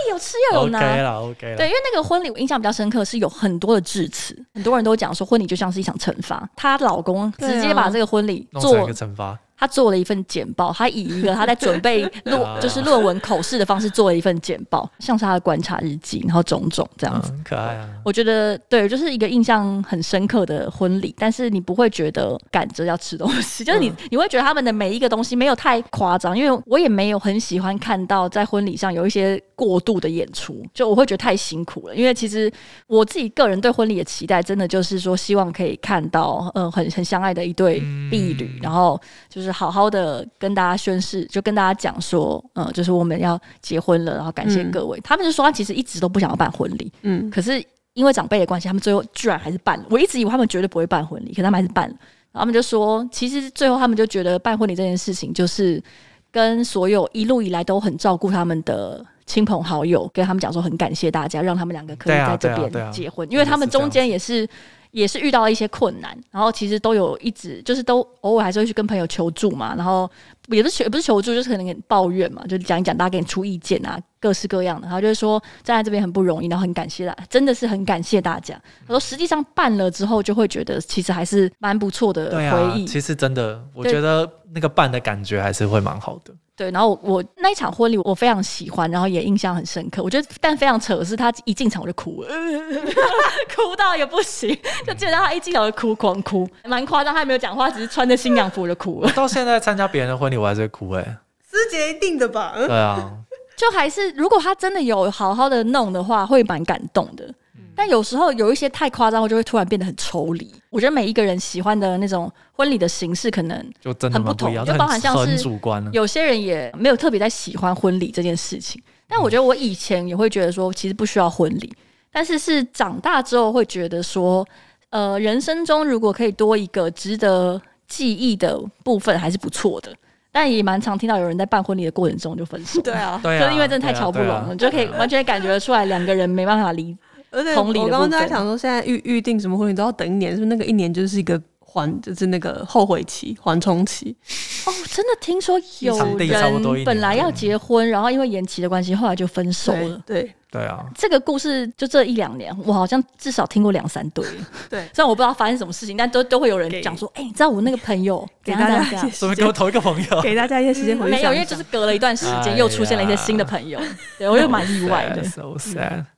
有吃又有拿。OK 了，OK 了。对，因为那个婚礼我印象比较深刻，是有很多的致辞，很多人都讲说婚礼就像是一场惩罚，她老公直接把这个婚礼做一个惩罚。他做了一份简报，他以一个他在准备论 就是论文口试的方式做了一份简报，像是他的观察日记，然后种种这样子。可爱，啊！我觉得对，就是一个印象很深刻的婚礼，但是你不会觉得赶着要吃东西，就是你你会觉得他们的每一个东西没有太夸张，因为我也没有很喜欢看到在婚礼上有一些过度的演出，就我会觉得太辛苦了。因为其实我自己个人对婚礼的期待，真的就是说希望可以看到嗯很很相爱的一对婢女，然后就是。好好的跟大家宣誓，就跟大家讲说，嗯，就是我们要结婚了，然后感谢各位。他们就说，他其实一直都不想要办婚礼，嗯，可是因为长辈的关系，他们最后居然还是办。了。我一直以为他们绝对不会办婚礼，可他们还是办了。然后他们就说，其实最后他们就觉得办婚礼这件事情，就是跟所有一路以来都很照顾他们的亲朋好友，跟他们讲说，很感谢大家，让他们两个可以在这边结婚，因为他们中间也是。也是遇到了一些困难，然后其实都有一直就是都偶尔还是会去跟朋友求助嘛，然后。也不是也不是求助，就是可能抱怨嘛，就讲一讲，大家给你出意见啊，各式各样的。然后就是说站在这边很不容易，然后很感谢大，真的是很感谢大家。他说实际上办了之后，就会觉得其实还是蛮不错的回忆。其实真的，我觉得那个办的感觉还是会蛮好的。对，然后我那一场婚礼，我非常喜欢，然后也印象很深刻。我觉得但非常扯的是，他一进场我就哭了，哭到也不行，就基本上他一进场就哭，狂哭，蛮夸张。他也没有讲话，只是穿着新娘服就哭了。到现在参加别人的婚礼。我还是哭哎，师姐一定的吧？对啊，就还是如果他真的有好好的弄的话，会蛮感动的。但有时候有一些太夸张，就会突然变得很抽离。我觉得每一个人喜欢的那种婚礼的形式，可能就很不同，就包含像是主观。有些人也没有特别在喜欢婚礼这件事情。但我觉得我以前也会觉得说，其实不需要婚礼。但是是长大之后会觉得说，呃，人生中如果可以多一个值得记忆的部分，还是不错的。但也蛮常听到有人在办婚礼的过程中就分手，对啊，就因为真的太瞧不拢了，就可以完全感觉出来两个人没办法离同理我刚刚在想说，现在预预定什么婚礼都要等一年，是不是那个一年就是一个？缓就是那个后悔期、缓冲期哦，真的听说有人本来要结婚，然后因为延期的关系，后来就分手了。对对啊，这个故事就这一两年，我好像至少听过两三对。对，虽然我不知道发生什么事情，但都都会有人讲说：“哎，你知道我那个朋友给大家什么？给我投一个朋友，给大家一些时间。”没有，因为就是隔了一段时间，又出现了一些新的朋友。对我又蛮意外的。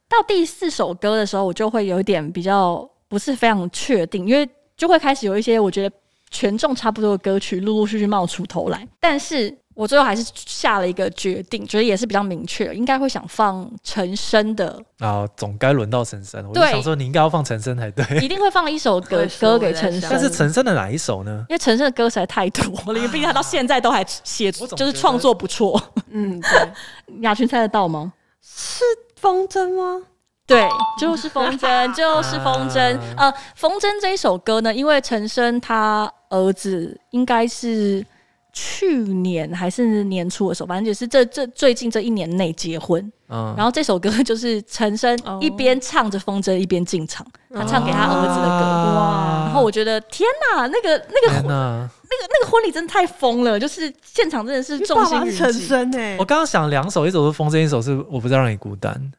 到第四首歌的时候，我就会有点比较不是非常确定，因为。就会开始有一些我觉得权重差不多的歌曲陆陆续续冒出头来，但是我最后还是下了一个决定，觉得也是比较明确，应该会想放陈升的。啊，总该轮到陈升我就想说你应该要放陈升才对。一定会放一首歌 歌给陈升，但是陈升的哪一首呢？因为陈升的歌实在太多，毕竟他到现在都还写，就是创作不错。嗯，对。雅群猜得到吗？是风筝吗？对，就是风筝，就是风筝。呃，风筝这一首歌呢，因为陈升他儿子应该是去年还是年初的时候，反正就是这这最近这一年内结婚。嗯，然后这首歌就是陈升一边唱着风筝一边进场，他唱给他儿子的歌。哇！然后我觉得天哪，那个那个那个那个婚礼真的太疯了，就是现场真的是众星陈升哎，我刚刚想两首，一首是风筝，一首是我不再让你孤单。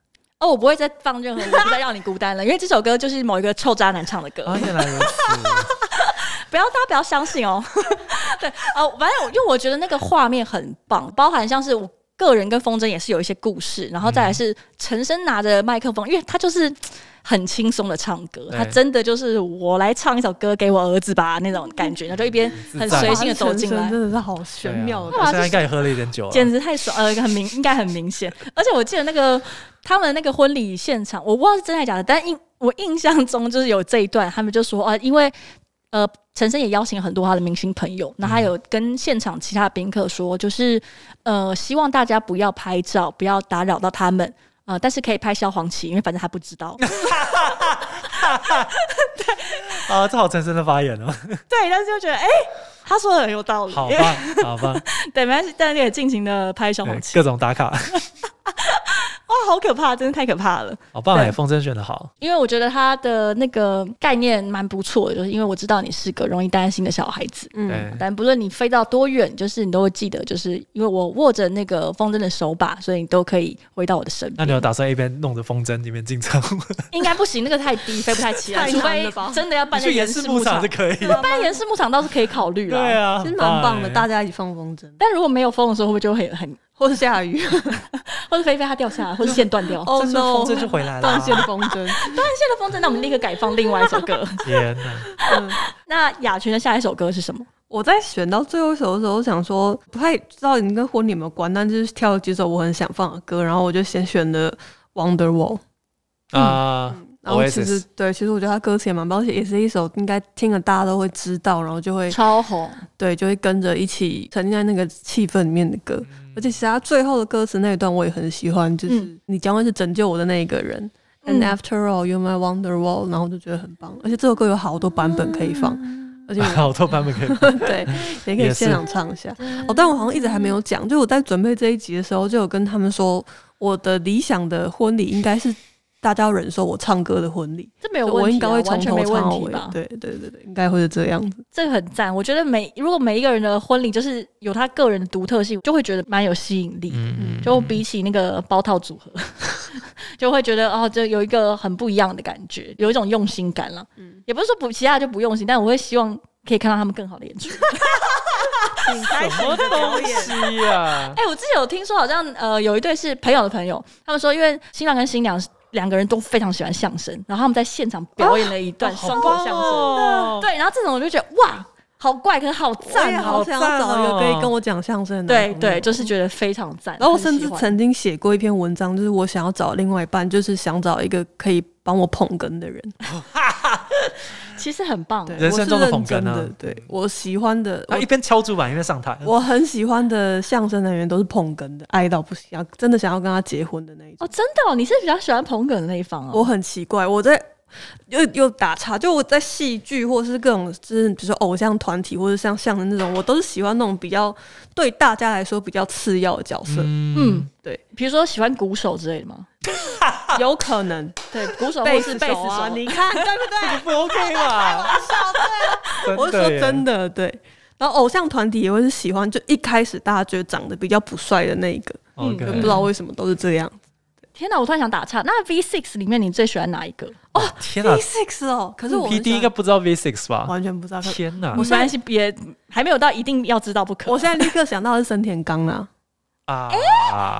我不会再放任何，不再让你孤单了，因为这首歌就是某一个臭渣男唱的歌。不要大家不要相信哦。对哦，反正因为我觉得那个画面很棒，包含像是我个人跟风筝也是有一些故事，然后再来是陈升拿着麦克风，因为他就是。很轻松的唱歌，他真的就是我来唱一首歌给我儿子吧那种感觉，那就一边很随性的走进来，真的是好玄妙的。在应该也喝了一点酒，简直太爽，呃，很明，应该很明显。而且我记得那个他们那个婚礼现场，我不知道是真的假的，但印我印象中就是有这一段，他们就说啊，因为呃，陈升也邀请很多他的明星朋友，那他有跟现场其他宾客说，就是呃，希望大家不要拍照，不要打扰到他们。啊！但是可以拍消煌旗，因为反正他不知道。对 啊，这好陈升的发言哦。对，但是就觉得，哎，他说的很有道理。好棒，好棒。对，没关系，但是也尽情的拍消黄旗，各种打卡。哇，好可怕！真的太可怕了。好棒哎，风筝选的好，因为我觉得它的那个概念蛮不错的，就是因为我知道你是个容易担心的小孩子，嗯，但不论你飞到多远，就是你都会记得，就是因为我握着那个风筝的手把，所以你都可以回到我的身边。那你要打算一边弄着风筝一边进场？应该不行，那个太低，飞不太起来，除非真的要办去延市牧场就可以。办延市牧场倒是可以考虑了，对啊，其实蛮棒的，大家一起放风筝。但如果没有风的时候，会不会就很很？或是下雨，或是飞飞它掉下来，或是线断掉。哦 no！风筝回来了，断线的风筝。断线的风筝，那我们立刻改放另外一首歌。天呐！嗯，那雅群的下一首歌是什么？我在选到最后一首的时候，想说不太知道你跟婚礼有没有关，但是挑了几首我很想放的歌，然后我就先选的《Wonderwall》啊。然后其实对，其实我觉得他歌词也蛮棒，而且也是一首应该听了大家都会知道，然后就会超红，对，就会跟着一起沉浸在那个气氛里面的歌。而且其实他最后的歌词那一段我也很喜欢，就是你将会是拯救我的那一个人，And after all, you're my wonderwall。然后我就觉得很棒。而且这首歌有好多版本可以放，而且 好多版本可以放，对，也可以现场唱一下。哦，但我好像一直还没有讲，就我在准备这一集的时候，就有跟他们说，我的理想的婚礼应该是。大家要忍受我唱歌的婚礼，这没有问题，应该会从头唱到尾。对对对对，应该会是这样子。这个很赞，我觉得每如果每一个人的婚礼就是有他个人的独特性，就会觉得蛮有吸引力。嗯嗯，就比起那个包套组合，就会觉得哦，就有一个很不一样的感觉，有一种用心感了。嗯，也不是说不其他就不用心，但我会希望可以看到他们更好的演出。什么东西呀？哎，我之前有听说，好像呃，有一对是朋友的朋友，他们说因为新郎跟新娘。两个人都非常喜欢相声，然后他们在现场表演了一段双口相声。对，然后这种我就觉得哇，好怪，可是好赞，好一个可以跟我讲相声的，对对，就是觉得非常赞。然后我甚至曾经写过一篇文章，就是我想要找另外一半，就是想找一个可以帮我捧哏的人。其实很棒，人生中的捧哏啊，对我喜欢的，他一边敲竹板一边上台。我很喜欢的相声演员都是捧哏的，爱到不行，真的想要跟他结婚的那种。哦，真的，你是比较喜欢捧哏的那一方啊？我很奇怪，我在。又又打岔，就我在戏剧或是各种，就是比如说偶像团体或者像像的那种，我都是喜欢那种比较对大家来说比较次要的角色。嗯，对，比如说喜欢鼓手之类的吗？有可能，对，鼓手或是贝斯手啊，你看对不对？不 OK 开玩笑对了，我是说真的对。然后偶像团体也会是喜欢，就一开始大家觉得长得比较不帅的那一个，嗯，不知道为什么都是这样。天哪，我突然想打岔。那 V six 里面，你最喜欢哪一个？哦，天哪，V six 哦，可是我 P D 应该不知道 V six 吧？完全不知道。天哪，我担是别还没有到一定要知道不可。我现在立刻想到是生田刚了。哎，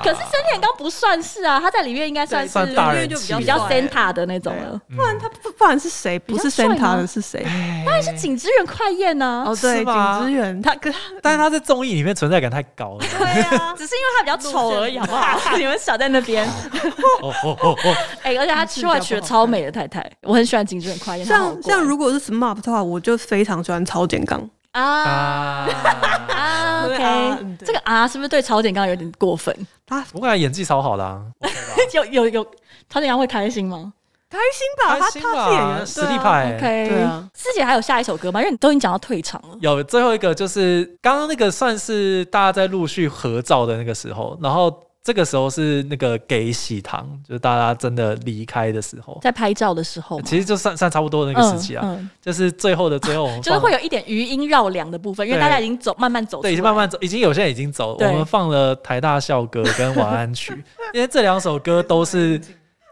可是森田刚不算是啊，他在里面应该算是，因为就比较比较 t 塔的那种了。不然他不，不然是谁？不是 t 塔的是谁？当然是井之源快彦呢。哦，对，井之源他，可是但是他在综艺里面存在感太高了。对啊，只是因为他比较丑而已。好好？不 你们少在那边。哎，而且他娶了娶了超美的太太，我很喜欢井之源快彦。像像如果是 s m a r t 的话，我就非常喜欢超简刚。啊 o k 这个啊是不是对曹景刚有点过分？他我感觉演技超好的，有有有，曹景刚会开心吗？开心吧，他他是演员实力派。OK，师姐还有下一首歌吗？因为你都已经讲到退场了。有最后一个就是刚刚那个，算是大家在陆续合照的那个时候，然后。这个时候是那个给喜糖，就是大家真的离开的时候，在拍照的时候，其实就算算差不多那个时期啊，就是最后的最后，就是会有一点余音绕梁的部分，因为大家已经走，慢慢走，对，已经慢慢走，已经有些人已经走，了。我们放了台大校歌跟晚安曲，因为这两首歌都是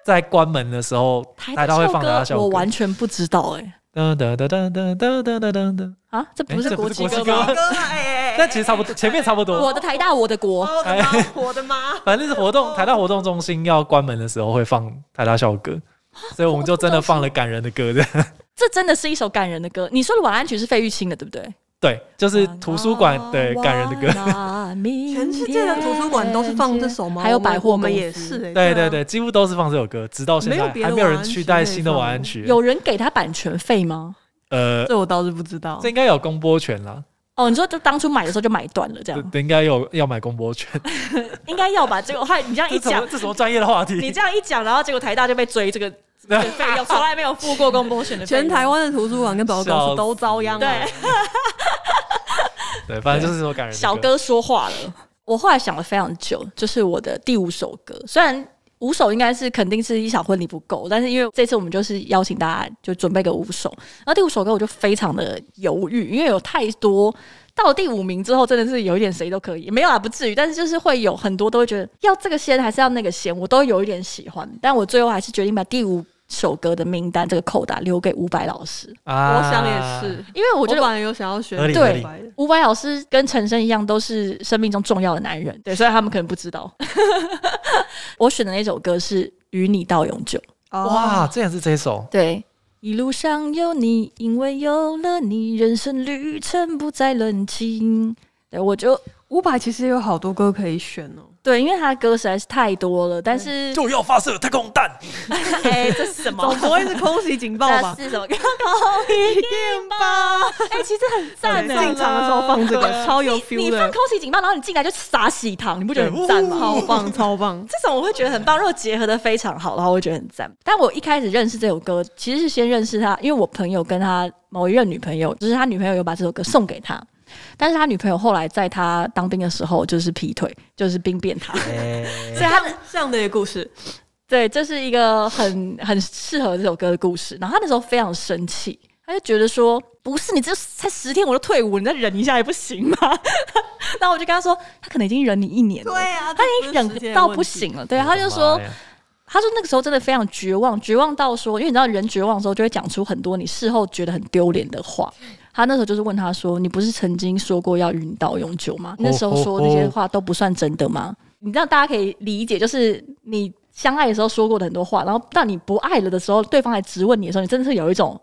在关门的时候，台大会放台大校歌，我完全不知道哎。噔噔噔噔噔噔噔噔噔！啊，这不是国歌，国歌哎！但其实差不多，前面差不多。我的台大，我的国，哎、我的妈。反正是活动，台大活动中心要关门的时候会放台大校歌，所以我们就真的放了感人的歌。这这真的是一首感人的歌。你说的晚安曲是费玉清的，对不对？对，就是图书馆对感人的歌，全世界的图书馆都是放这首吗？还有百货公司也是，对对对，几乎都是放这首歌，直到现在还没有人去带新的晚安曲。有人给他版权费吗？呃，这我倒是不知道，这应该有公播权了。哦，你说就当初买的时候就买断了，这样应该有要买公播权，应该要把这个话你这样一讲，这什么专业的话题？你这样一讲，然后结果台大就被追这个 费用，从来没有付过公播权的费全台湾的图书馆跟保货公司都遭殃了。对，反正就是说感人。小哥说话了，我后来想了非常久，就是我的第五首歌。虽然五首应该是肯定是一场婚礼不够，但是因为这次我们就是邀请大家就准备个五首，然后第五首歌我就非常的犹豫，因为有太多到了第五名之后，真的是有一点谁都可以，没有啊不至于，但是就是会有很多都会觉得要这个先还是要那个先，我都有一点喜欢，但我最后还是决定把第五。首歌的名单，这个扣打留给伍佰老师啊，我想也是，因为我觉得有想要选对伍佰老师跟陈升一样，都是生命中重要的男人，对，虽然他们可能不知道，我选的那首歌是《与你到永久》哇，这也是这首对，一路上有你，因为有了你，人生旅程不再冷清，对，我就伍佰其实有好多歌可以选哦。对，因为他的歌实在是太多了，但是就要发射太空弹，哎，这是什么？总不会是空袭警报吧？是什么？空袭警报？哎，其实很赞的。进场的时候放这个，超有 feel 的。你放空袭警报，然后你进来就撒喜糖，你不觉得很赞吗？超棒，超棒！这种我会觉得很棒，如果结合的非常好，的话我会觉得很赞。但我一开始认识这首歌，其实是先认识他，因为我朋友跟他某一任女朋友，只是他女朋友有把这首歌送给他。但是他女朋友后来在他当兵的时候就是劈腿，就是兵变他，所以他们这样的一个故事，对，这是一个很很适合这首歌的故事。然后他那时候非常生气，他就觉得说，不是你这才十天我就退伍，你再忍一下也不行吗？然 后我就跟他说，他可能已经忍你一年了，对啊，他已经忍到不行了。对，他就说，他说那个时候真的非常绝望，绝望到说，因为你知道人绝望的时候就会讲出很多你事后觉得很丢脸的话。他那时候就是问他说：“你不是曾经说过要运到永久吗？那时候说那些话都不算真的吗？你知道大家可以理解，就是你相爱的时候说过的很多话，然后到你不爱了的时候，对方来质问你的时候，你真的是有一种，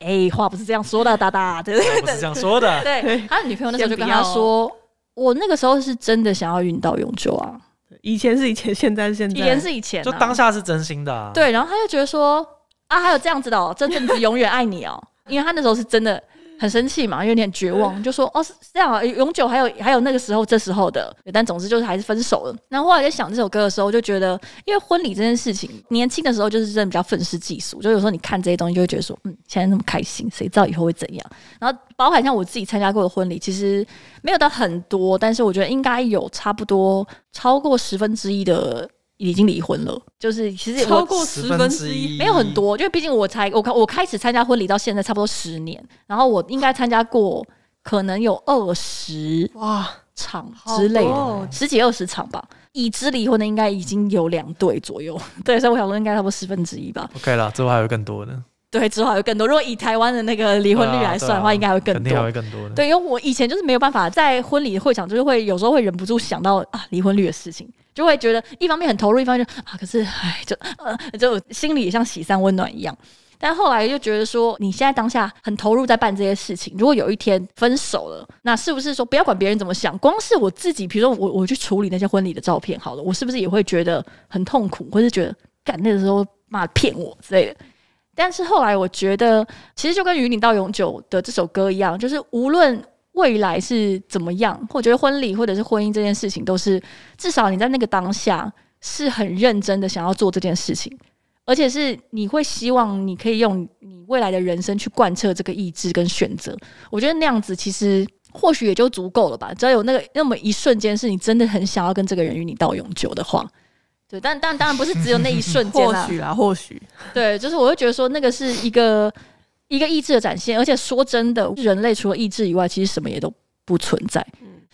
哎，话不是这样说的，哒哒，对对对，不是这样说的。对，他的女朋友那时候就跟他说：我那个时候是真的想要运到永久啊，以前是以前，现在是现在以前是以前，就当下是真心的。对，然后他就觉得说：啊，还有这样子的，哦，真的是永远爱你哦，因为他那时候是真的。”很生气嘛，有点绝望，就说哦是这样啊，永久还有还有那个时候这时候的，但总之就是还是分手了。然后后来在想这首歌的时候，就觉得因为婚礼这件事情，年轻的时候就是真的比较愤世嫉俗，就有时候你看这些东西就会觉得说，嗯，现在那么开心，谁知道以后会怎样？然后包含像我自己参加过的婚礼，其实没有到很多，但是我觉得应该有差不多超过十分之一的。已经离婚了，就是其实超过十分之一没有很多，因为毕竟我才我开我开始参加婚礼到现在差不多十年，然后我应该参加过可能有二十哇场之类的十几二十场吧。已知离婚的应该已经有两对左右，对，所以我想说应该差不多十分之一吧。OK 啦，之后还会更多的。对，之后还有更多。如果以台湾的那个离婚率来算的话，应该会更多，肯定会更多。对，因为我以前就是没有办法在婚礼会场，就是会有时候会忍不住想到啊离婚率的事情。就会觉得一方面很投入，一方面就啊，可是唉，就呃，就心里也像喜散温暖一样。但后来就觉得说，你现在当下很投入在办这些事情，如果有一天分手了，那是不是说不要管别人怎么想？光是我自己，比如说我我去处理那些婚礼的照片，好了，我是不是也会觉得很痛苦，或是觉得干那个时候骂骗我之类的？但是后来我觉得，其实就跟《与你到永久》的这首歌一样，就是无论。未来是怎么样？我觉得婚礼或者是婚姻这件事情，都是至少你在那个当下是很认真的想要做这件事情，而且是你会希望你可以用你未来的人生去贯彻这个意志跟选择。我觉得那样子其实或许也就足够了吧。只要有那个那么一瞬间，是你真的很想要跟这个人与你到永久的话，对。但但当然不是只有那一瞬间 或许啊，或许。对，就是我会觉得说那个是一个。一个意志的展现，而且说真的，人类除了意志以外，其实什么也都不存在。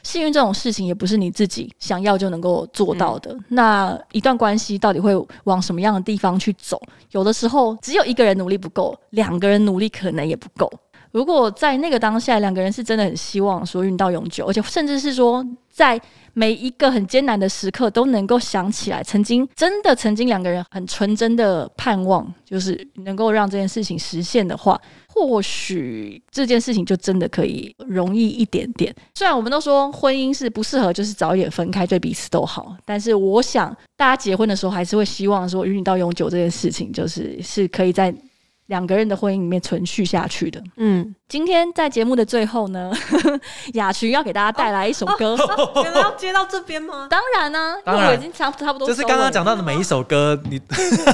幸运这种事情也不是你自己想要就能够做到的。那一段关系到底会往什么样的地方去走？有的时候只有一个人努力不够，两个人努力可能也不够。如果在那个当下，两个人是真的很希望说运到永久，而且甚至是说在每一个很艰难的时刻都能够想起来曾经真的曾经两个人很纯真的盼望，就是能够让这件事情实现的话，或许这件事情就真的可以容易一点点。虽然我们都说婚姻是不适合就是早一点分开，对彼此都好，但是我想大家结婚的时候还是会希望说运到永久这件事情，就是是可以在。两个人的婚姻里面存续下去的。嗯，今天在节目的最后呢，雅群要给大家带来一首歌，原要接到这边吗？当然呢，当然已经差差不多，就是刚刚讲到的每一首歌，你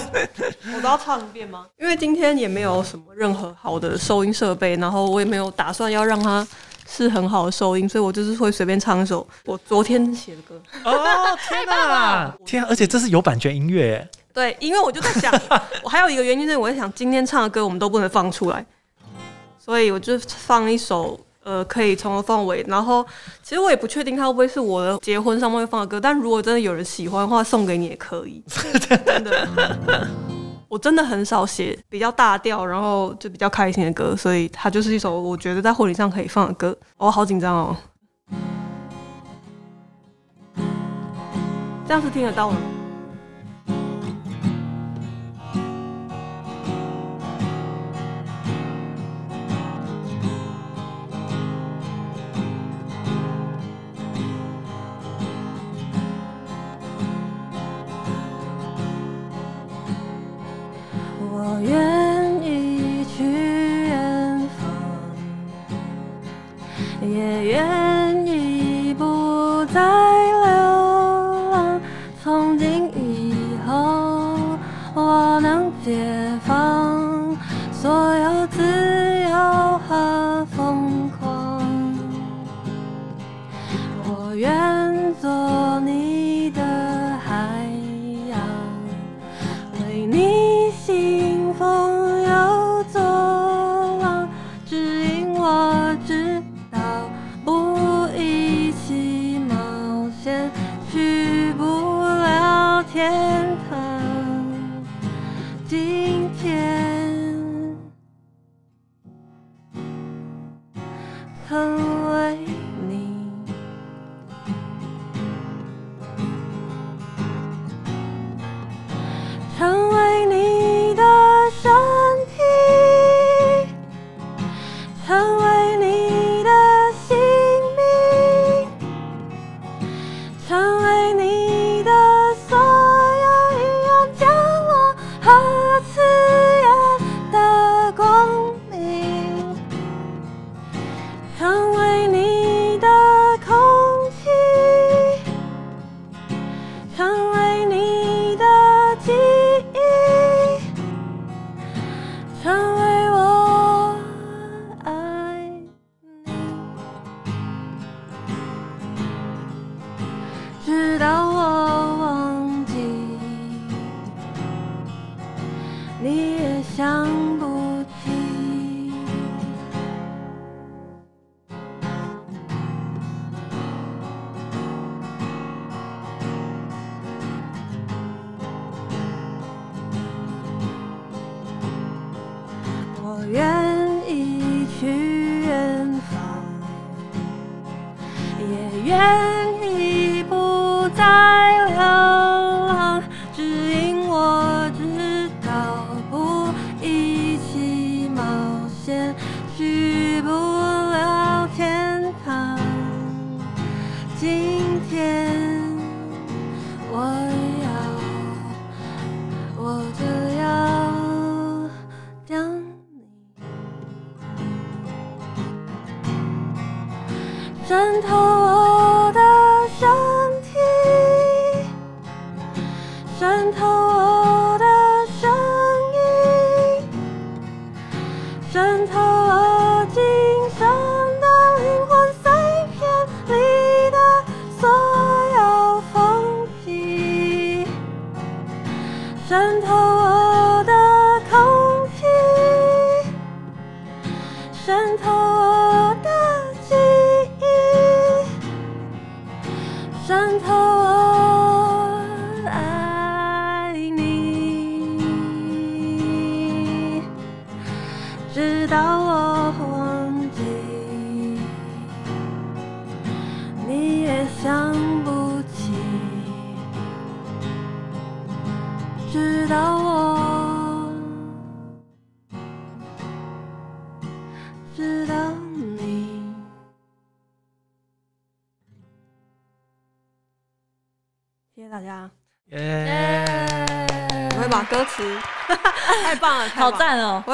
我都要唱一遍吗？因为今天也没有什么任何好的收音设备，然后我也没有打算要让它是很好的收音，所以我就是会随便唱一首我昨天写的歌。哦，天棒天，而且这是有版权音乐。对，因为我就在想，我还有一个原因是我在想，今天唱的歌我们都不能放出来，所以我就放一首呃，可以从头放尾。然后其实我也不确定它会不会是我的结婚上面放的歌，但如果真的有人喜欢的话，送给你也可以。真的，我真的很少写比较大调，然后就比较开心的歌，所以它就是一首我觉得在婚礼上可以放的歌。我好紧张哦，这样是听得到吗？月。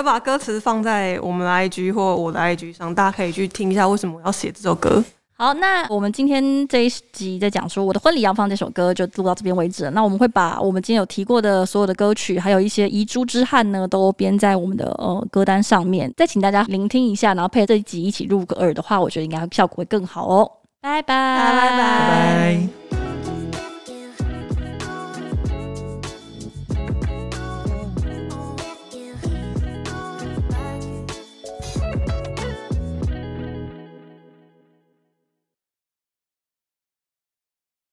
把歌词放在我们的 IG 或我的 IG 上，大家可以去听一下，为什么要写这首歌。好，那我们今天这一集在讲说我的婚礼要放这首歌，就录到这边为止。那我们会把我们今天有提过的所有的歌曲，还有一些遗珠之憾呢，都编在我们的呃歌单上面，再请大家聆听一下，然后配这一集一起录个耳的话，我觉得应该效果会更好哦。拜拜拜拜拜。